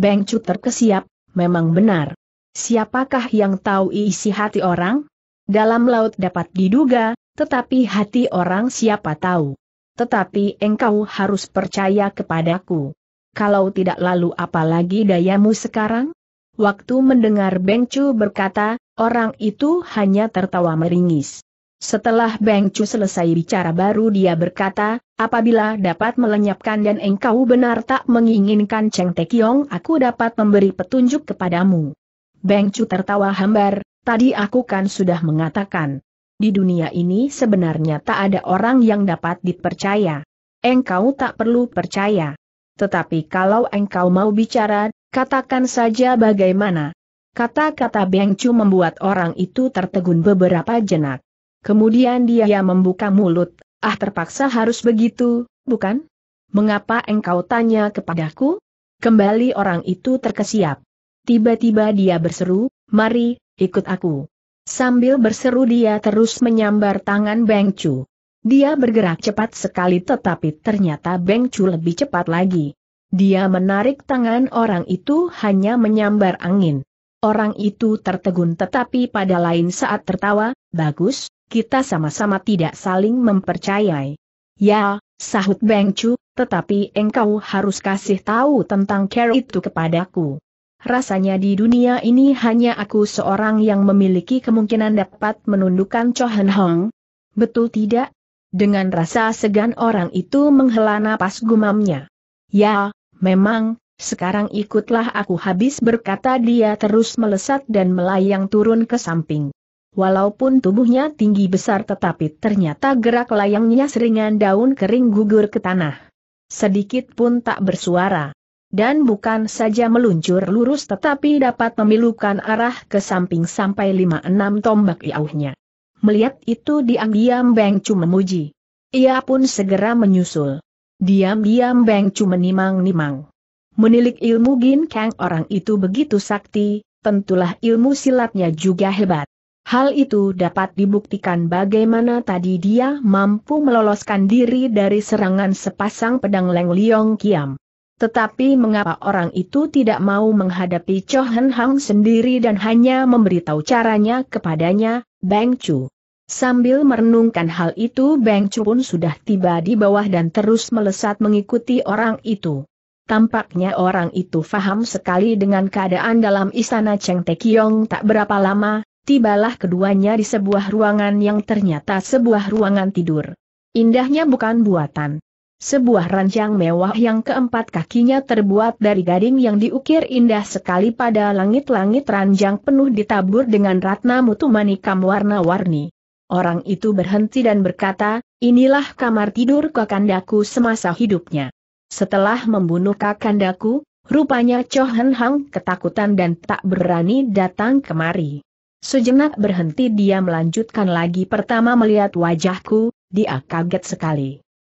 Speaker 1: Beng Cu terkesiap, memang benar. Siapakah yang tahu isi hati orang? Dalam laut dapat diduga, tetapi hati orang siapa tahu. Tetapi engkau harus percaya kepadaku. Kalau tidak lalu apalagi dayamu sekarang? Waktu mendengar Beng Chu berkata, orang itu hanya tertawa meringis. Setelah Beng Chu selesai bicara baru dia berkata, apabila dapat melenyapkan dan engkau benar tak menginginkan Cheng Te Kiong, aku dapat memberi petunjuk kepadamu. Beng Chu tertawa hambar, tadi aku kan sudah mengatakan. Di dunia ini sebenarnya tak ada orang yang dapat dipercaya. Engkau tak perlu percaya. Tetapi kalau engkau mau bicara, katakan saja bagaimana. Kata-kata Bengcu membuat orang itu tertegun beberapa jenak. Kemudian dia membuka mulut, ah terpaksa harus begitu, bukan? Mengapa engkau tanya kepadaku? Kembali orang itu terkesiap. Tiba-tiba dia berseru, mari, ikut aku. Sambil berseru dia terus menyambar tangan Beng Chu. Dia bergerak cepat sekali tetapi ternyata Beng Chu lebih cepat lagi. Dia menarik tangan orang itu hanya menyambar angin. Orang itu tertegun tetapi pada lain saat tertawa, bagus, kita sama-sama tidak saling mempercayai. Ya, sahut Beng Chu, tetapi engkau harus kasih tahu tentang care itu kepadaku. Rasanya di dunia ini hanya aku seorang yang memiliki kemungkinan dapat menundukkan Chohan Hong. Betul tidak? Dengan rasa segan orang itu menghela napas gumamnya. Ya, memang, sekarang ikutlah aku habis berkata dia terus melesat dan melayang turun ke samping. Walaupun tubuhnya tinggi besar tetapi ternyata gerak layangnya seringan daun kering gugur ke tanah. Sedikit pun tak bersuara dan bukan saja meluncur lurus tetapi dapat memilukan arah ke samping sampai lima enam tombak iauhnya. Melihat itu diam-diam Beng Cu memuji. Ia pun segera menyusul. Diam-diam Beng Cu menimang-nimang. Menilik ilmu Gin Kang orang itu begitu sakti, tentulah ilmu silatnya juga hebat. Hal itu dapat dibuktikan bagaimana tadi dia mampu meloloskan diri dari serangan sepasang pedang Leng Liong Kiam. Tetapi mengapa orang itu tidak mau menghadapi Cho Hen Hang sendiri dan hanya memberitahu caranya kepadanya, Bang Chu? Sambil merenungkan hal itu Bang Chu pun sudah tiba di bawah dan terus melesat mengikuti orang itu. Tampaknya orang itu faham sekali dengan keadaan dalam istana Cheng Kiong. tak berapa lama, tibalah keduanya di sebuah ruangan yang ternyata sebuah ruangan tidur. Indahnya bukan buatan. Sebuah ranjang mewah yang keempat kakinya terbuat dari gading yang diukir indah sekali pada langit-langit ranjang penuh ditabur dengan ratna mutu manikam warna-warni. Orang itu berhenti dan berkata, inilah kamar tidur kakandaku semasa hidupnya. Setelah membunuh kakandaku, rupanya Hen Hang ketakutan dan tak berani datang kemari. Sejenak berhenti dia melanjutkan lagi pertama melihat wajahku, dia kaget sekali.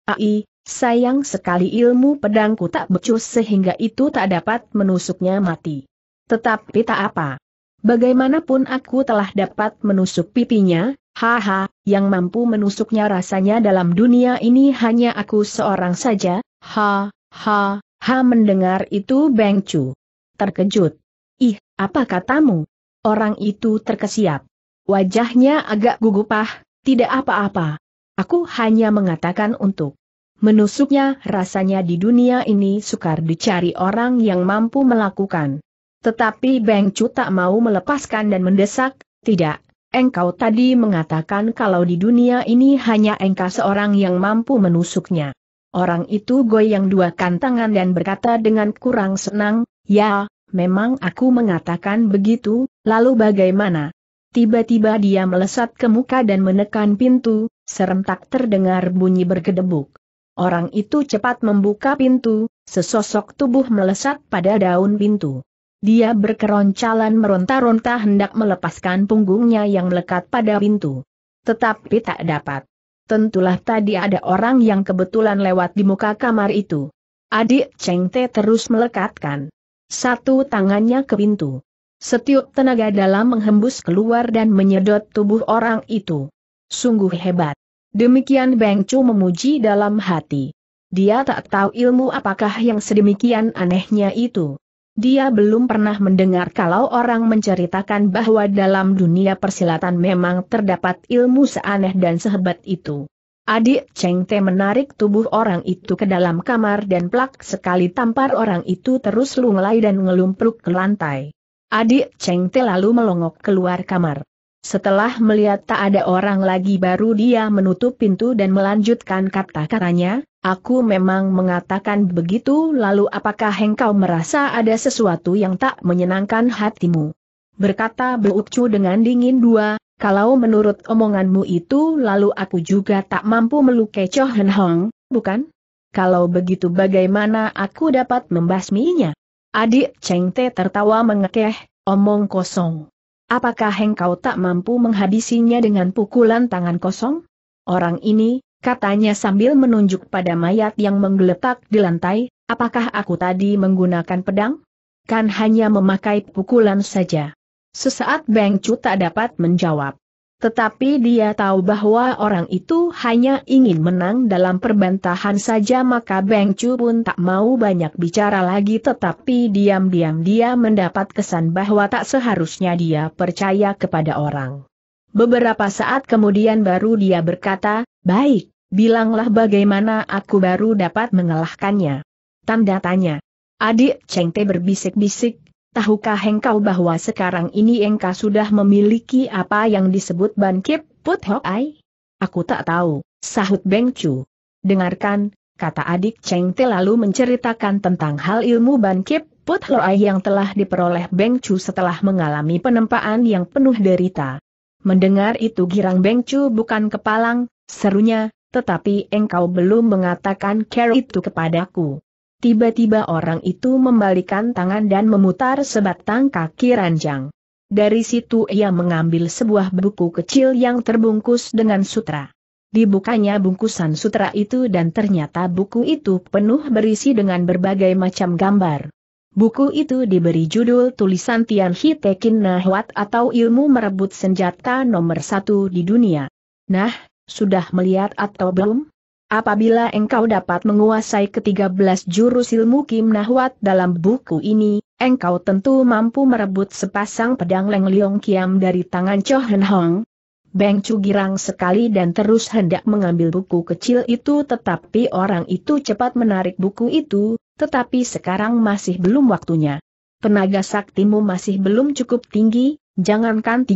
Speaker 1: Ai, Sayang sekali ilmu pedangku tak becus sehingga itu tak dapat menusuknya mati. Tetapi tak apa. Bagaimanapun aku telah dapat menusuk pipinya, haha, yang mampu menusuknya rasanya dalam dunia ini hanya aku seorang saja, ha, ha, ha mendengar itu Beng Chu. Terkejut. Ih, apa katamu? Orang itu terkesiap. Wajahnya agak gugupah, tidak apa-apa. Aku hanya mengatakan untuk Menusuknya rasanya di dunia ini sukar dicari orang yang mampu melakukan. Tetapi Beng Cu tak mau melepaskan dan mendesak, tidak, engkau tadi mengatakan kalau di dunia ini hanya engkau seorang yang mampu menusuknya. Orang itu goyang dua kantangan dan berkata dengan kurang senang, ya, memang aku mengatakan begitu, lalu bagaimana? Tiba-tiba dia melesat ke muka dan menekan pintu, serentak terdengar bunyi bergedebuk. Orang itu cepat membuka pintu, sesosok tubuh melesat pada daun pintu. Dia berkeroncalan meronta-ronta hendak melepaskan punggungnya yang melekat pada pintu. Tetapi tak dapat. Tentulah tadi ada orang yang kebetulan lewat di muka kamar itu. Adik Cheng Te terus melekatkan satu tangannya ke pintu. Setiap tenaga dalam menghembus keluar dan menyedot tubuh orang itu. Sungguh hebat. Demikian Beng Chu memuji dalam hati. Dia tak tahu ilmu apakah yang sedemikian anehnya itu. Dia belum pernah mendengar kalau orang menceritakan bahwa dalam dunia persilatan memang terdapat ilmu seaneh dan sehebat itu. Adik Cheng Te menarik tubuh orang itu ke dalam kamar dan plak sekali tampar orang itu terus lunglai dan ngelumpruk ke lantai. Adik Cheng Te lalu melongok keluar kamar. Setelah melihat tak ada orang lagi baru dia menutup pintu dan melanjutkan kata-katanya, aku memang mengatakan begitu lalu apakah engkau merasa ada sesuatu yang tak menyenangkan hatimu? Berkata Beukcu dengan dingin dua, kalau menurut omonganmu itu lalu aku juga tak mampu melukai Cho Hen Hong, bukan? Kalau begitu bagaimana aku dapat membasminya? Adik Cheng Te tertawa mengekeh, omong kosong. Apakah engkau tak mampu menghabisinya dengan pukulan tangan kosong? Orang ini, katanya sambil menunjuk pada mayat yang menggeletak di lantai, apakah aku tadi menggunakan pedang? Kan hanya memakai pukulan saja. Sesaat Beng Chu tak dapat menjawab. Tetapi dia tahu bahwa orang itu hanya ingin menang dalam perbantahan saja maka Beng Chu pun tak mau banyak bicara lagi tetapi diam-diam dia mendapat kesan bahwa tak seharusnya dia percaya kepada orang. Beberapa saat kemudian baru dia berkata, baik, bilanglah bagaimana aku baru dapat mengalahkannya. Tanda tanya. Adik Cheng Te berbisik-bisik, tahukah engkau bahwa sekarang ini engkau sudah memiliki apa yang disebut bangkit Put Put Ai? Aku tak tahu, sahut Beng Chu. Dengarkan, kata adik Cheng Te lalu menceritakan tentang hal ilmu bangkit Put Put Ai yang telah diperoleh Beng Chu setelah mengalami penempaan yang penuh derita. Mendengar itu girang Beng Chu bukan kepalang, serunya, tetapi engkau belum mengatakan care itu kepadaku. Tiba-tiba orang itu membalikan tangan dan memutar sebatang kaki ranjang. Dari situ ia mengambil sebuah buku kecil yang terbungkus dengan sutra. Dibukanya bungkusan sutra itu dan ternyata buku itu penuh berisi dengan berbagai macam gambar. Buku itu diberi judul tulisan Tian Hitekin Nahuat atau ilmu merebut senjata nomor satu di dunia. Nah, sudah melihat atau belum? Apabila engkau dapat menguasai ketiga belas jurus ilmu Kim Nahwat dalam buku ini, engkau tentu mampu merebut sepasang pedang Leng Leong Kiam dari tangan Cho Hen Hong. Beng Chu girang sekali dan terus hendak mengambil buku kecil itu tetapi orang itu cepat menarik buku itu, tetapi sekarang masih belum waktunya. Tenaga saktimu masih belum cukup tinggi, jangankan 13,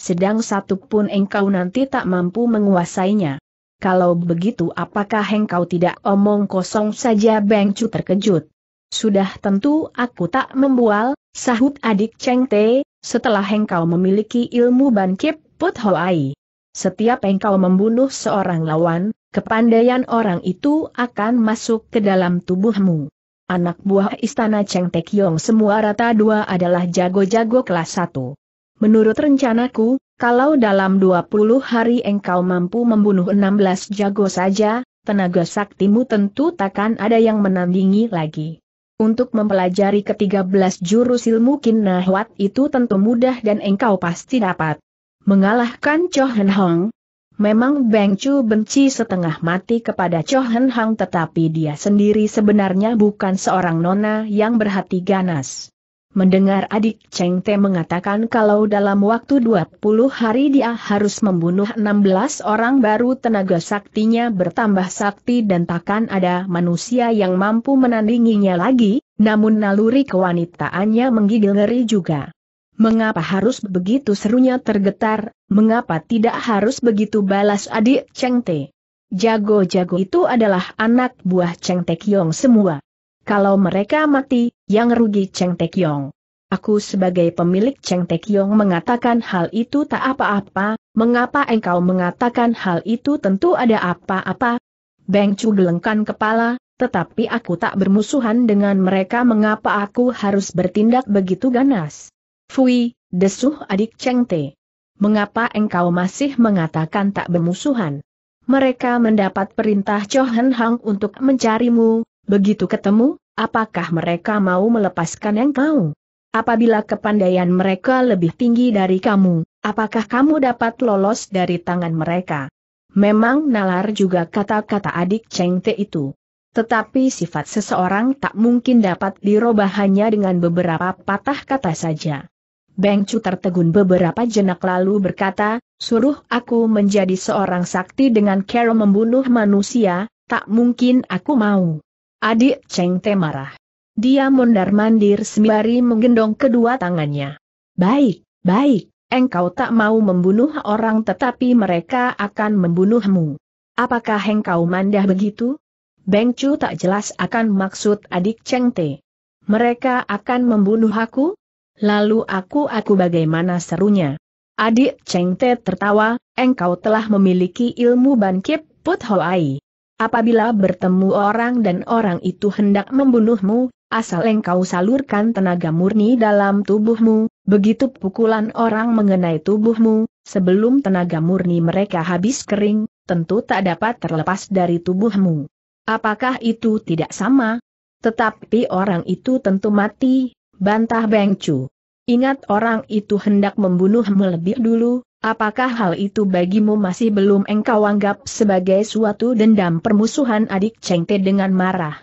Speaker 1: sedang satu pun engkau nanti tak mampu menguasainya. Kalau begitu apakah engkau tidak omong kosong saja Beng Cu terkejut? Sudah tentu aku tak membual, sahut adik Cheng Te, setelah engkau memiliki ilmu Ban Kip Put Ai. Setiap engkau membunuh seorang lawan, kepandaian orang itu akan masuk ke dalam tubuhmu. Anak buah istana Cheng Te Kiong semua rata dua adalah jago-jago kelas satu. Menurut rencanaku, kalau dalam 20 hari engkau mampu membunuh 16 jago saja, tenaga saktimu tentu takkan ada yang menandingi lagi. Untuk mempelajari ke-13 jurus ilmu kinahwat itu tentu mudah dan engkau pasti dapat mengalahkan Cho Hen Hong. Memang Beng Chu benci setengah mati kepada Cho Hen Hong tetapi dia sendiri sebenarnya bukan seorang nona yang berhati ganas. Mendengar adik Cheng Te mengatakan kalau dalam waktu 20 hari dia harus membunuh 16 orang baru tenaga saktinya bertambah sakti dan takkan ada manusia yang mampu menandinginya lagi, namun naluri kewanitaannya menggigil ngeri juga. Mengapa harus begitu serunya tergetar, mengapa tidak harus begitu balas adik Cheng Te? Jago-jago itu adalah anak buah Cheng Te Kiong semua. Kalau mereka mati, yang rugi Cheng Tek Yong. Aku sebagai pemilik Cheng Tek Yong mengatakan hal itu tak apa-apa, mengapa engkau mengatakan hal itu tentu ada apa-apa? Beng Chu gelengkan kepala, tetapi aku tak bermusuhan dengan mereka mengapa aku harus bertindak begitu ganas. Fui, desuh adik Cheng Te. Mengapa engkau masih mengatakan tak bermusuhan? Mereka mendapat perintah Chohen Hang untuk mencarimu, begitu ketemu, Apakah mereka mau melepaskan yang engkau? Apabila kepandaian mereka lebih tinggi dari kamu, apakah kamu dapat lolos dari tangan mereka? Memang nalar juga kata-kata adik Cheng Te itu. Tetapi sifat seseorang tak mungkin dapat dirubah hanya dengan beberapa patah kata saja. Beng Chu tertegun beberapa jenak lalu berkata, suruh aku menjadi seorang sakti dengan cara membunuh manusia, tak mungkin aku mau. Adik Cheng Te marah. Dia mondar-mandir sembari menggendong kedua tangannya. Baik, baik, engkau tak mau membunuh orang tetapi mereka akan membunuhmu. Apakah engkau mandah begitu? Beng Chu tak jelas akan maksud adik Cheng Te. Mereka akan membunuh aku? Lalu aku aku bagaimana serunya? Adik Cheng Te tertawa, engkau telah memiliki ilmu bangkit Put Put Hoai. Apabila bertemu orang dan orang itu hendak membunuhmu, asal engkau salurkan tenaga murni dalam tubuhmu, begitu pukulan orang mengenai tubuhmu, sebelum tenaga murni mereka habis kering, tentu tak dapat terlepas dari tubuhmu. Apakah itu tidak sama? Tetapi orang itu tentu mati, bantah Bengcu. Ingat orang itu hendak membunuhmu lebih dulu, Apakah hal itu bagimu masih belum engkau anggap sebagai suatu dendam permusuhan adik Cheng dengan marah?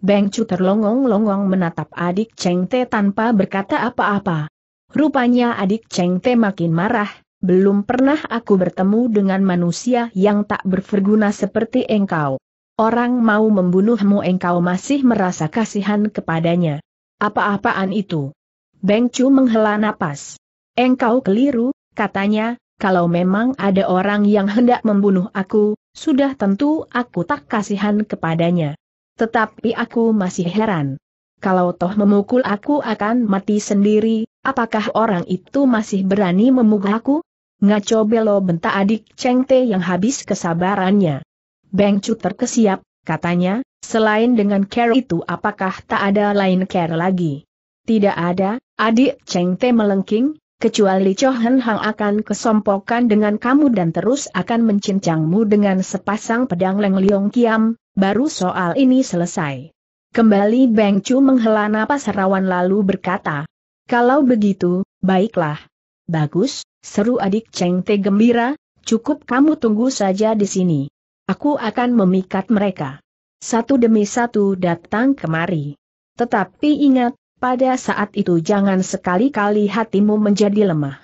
Speaker 1: Beng Chu terlongong-longong menatap adik Cheng tanpa berkata apa-apa. Rupanya adik Cheng makin marah, belum pernah aku bertemu dengan manusia yang tak berguna seperti engkau. Orang mau membunuhmu engkau masih merasa kasihan kepadanya. Apa-apaan itu? Beng Chu menghela napas. Engkau keliru, Katanya, kalau memang ada orang yang hendak membunuh aku, sudah tentu aku tak kasihan kepadanya. Tetapi aku masih heran. Kalau toh memukul aku akan mati sendiri, apakah orang itu masih berani memukul aku? Ngaco belo bentak adik cengte yang habis kesabarannya. Beng Cu terkesiap, katanya, selain dengan care itu apakah tak ada lain care lagi? Tidak ada, adik cengte melengking, kecuali Cho Hang akan kesompokan dengan kamu dan terus akan mencincangmu dengan sepasang pedang Leng Leong Kiam, baru soal ini selesai. Kembali Beng Chu menghela napas rawan lalu berkata, kalau begitu, baiklah. Bagus, seru adik Cheng Te gembira, cukup kamu tunggu saja di sini. Aku akan memikat mereka. Satu demi satu datang kemari. Tetapi ingat, pada saat itu jangan sekali-kali hatimu menjadi lemah.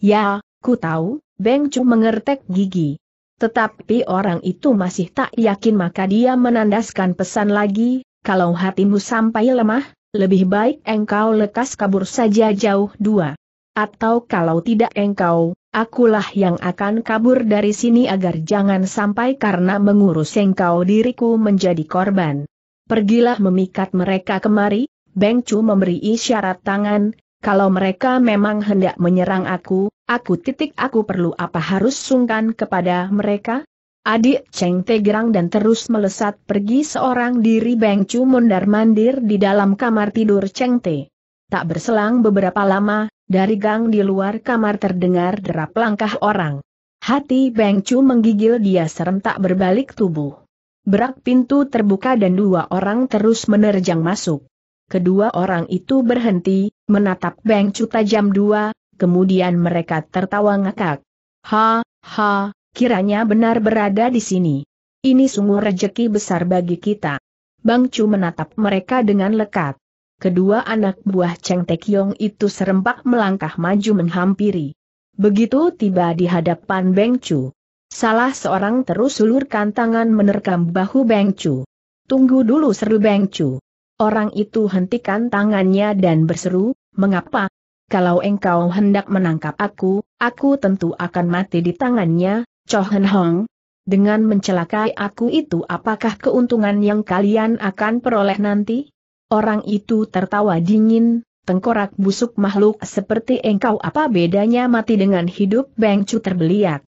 Speaker 1: Ya, ku tahu, Beng Chu mengertek gigi. Tetapi orang itu masih tak yakin maka dia menandaskan pesan lagi, kalau hatimu sampai lemah, lebih baik engkau lekas kabur saja jauh dua. Atau kalau tidak engkau, akulah yang akan kabur dari sini agar jangan sampai karena mengurus engkau diriku menjadi korban. Pergilah memikat mereka kemari, Beng Chu memberi isyarat tangan, kalau mereka memang hendak menyerang aku, aku titik aku perlu apa harus sungkan kepada mereka? Adik Cheng Tegerang dan terus melesat pergi seorang diri Beng Chu mondar-mandir di dalam kamar tidur Cheng Te. Tak berselang beberapa lama, dari gang di luar kamar terdengar derap langkah orang. Hati Beng Chu menggigil dia serentak berbalik tubuh. Berak pintu terbuka dan dua orang terus menerjang masuk. Kedua orang itu berhenti, menatap Beng Cu tajam dua, kemudian mereka tertawa ngakak. Ha, ha, kiranya benar berada di sini. Ini sungguh rejeki besar bagi kita. Bang Cu menatap mereka dengan lekat. Kedua anak buah Cheng Tek Yong itu serempak melangkah maju menghampiri. Begitu tiba di hadapan Beng Cu. Salah seorang terus ulurkan tangan menerkam bahu Beng Cu. Tunggu dulu seru Beng Cu. Orang itu hentikan tangannya dan berseru, mengapa? Kalau engkau hendak menangkap aku, aku tentu akan mati di tangannya, Chohen Hong. Dengan mencelakai aku itu apakah keuntungan yang kalian akan peroleh nanti? Orang itu tertawa dingin, tengkorak busuk makhluk seperti engkau apa bedanya mati dengan hidup Beng Chu terbeliak.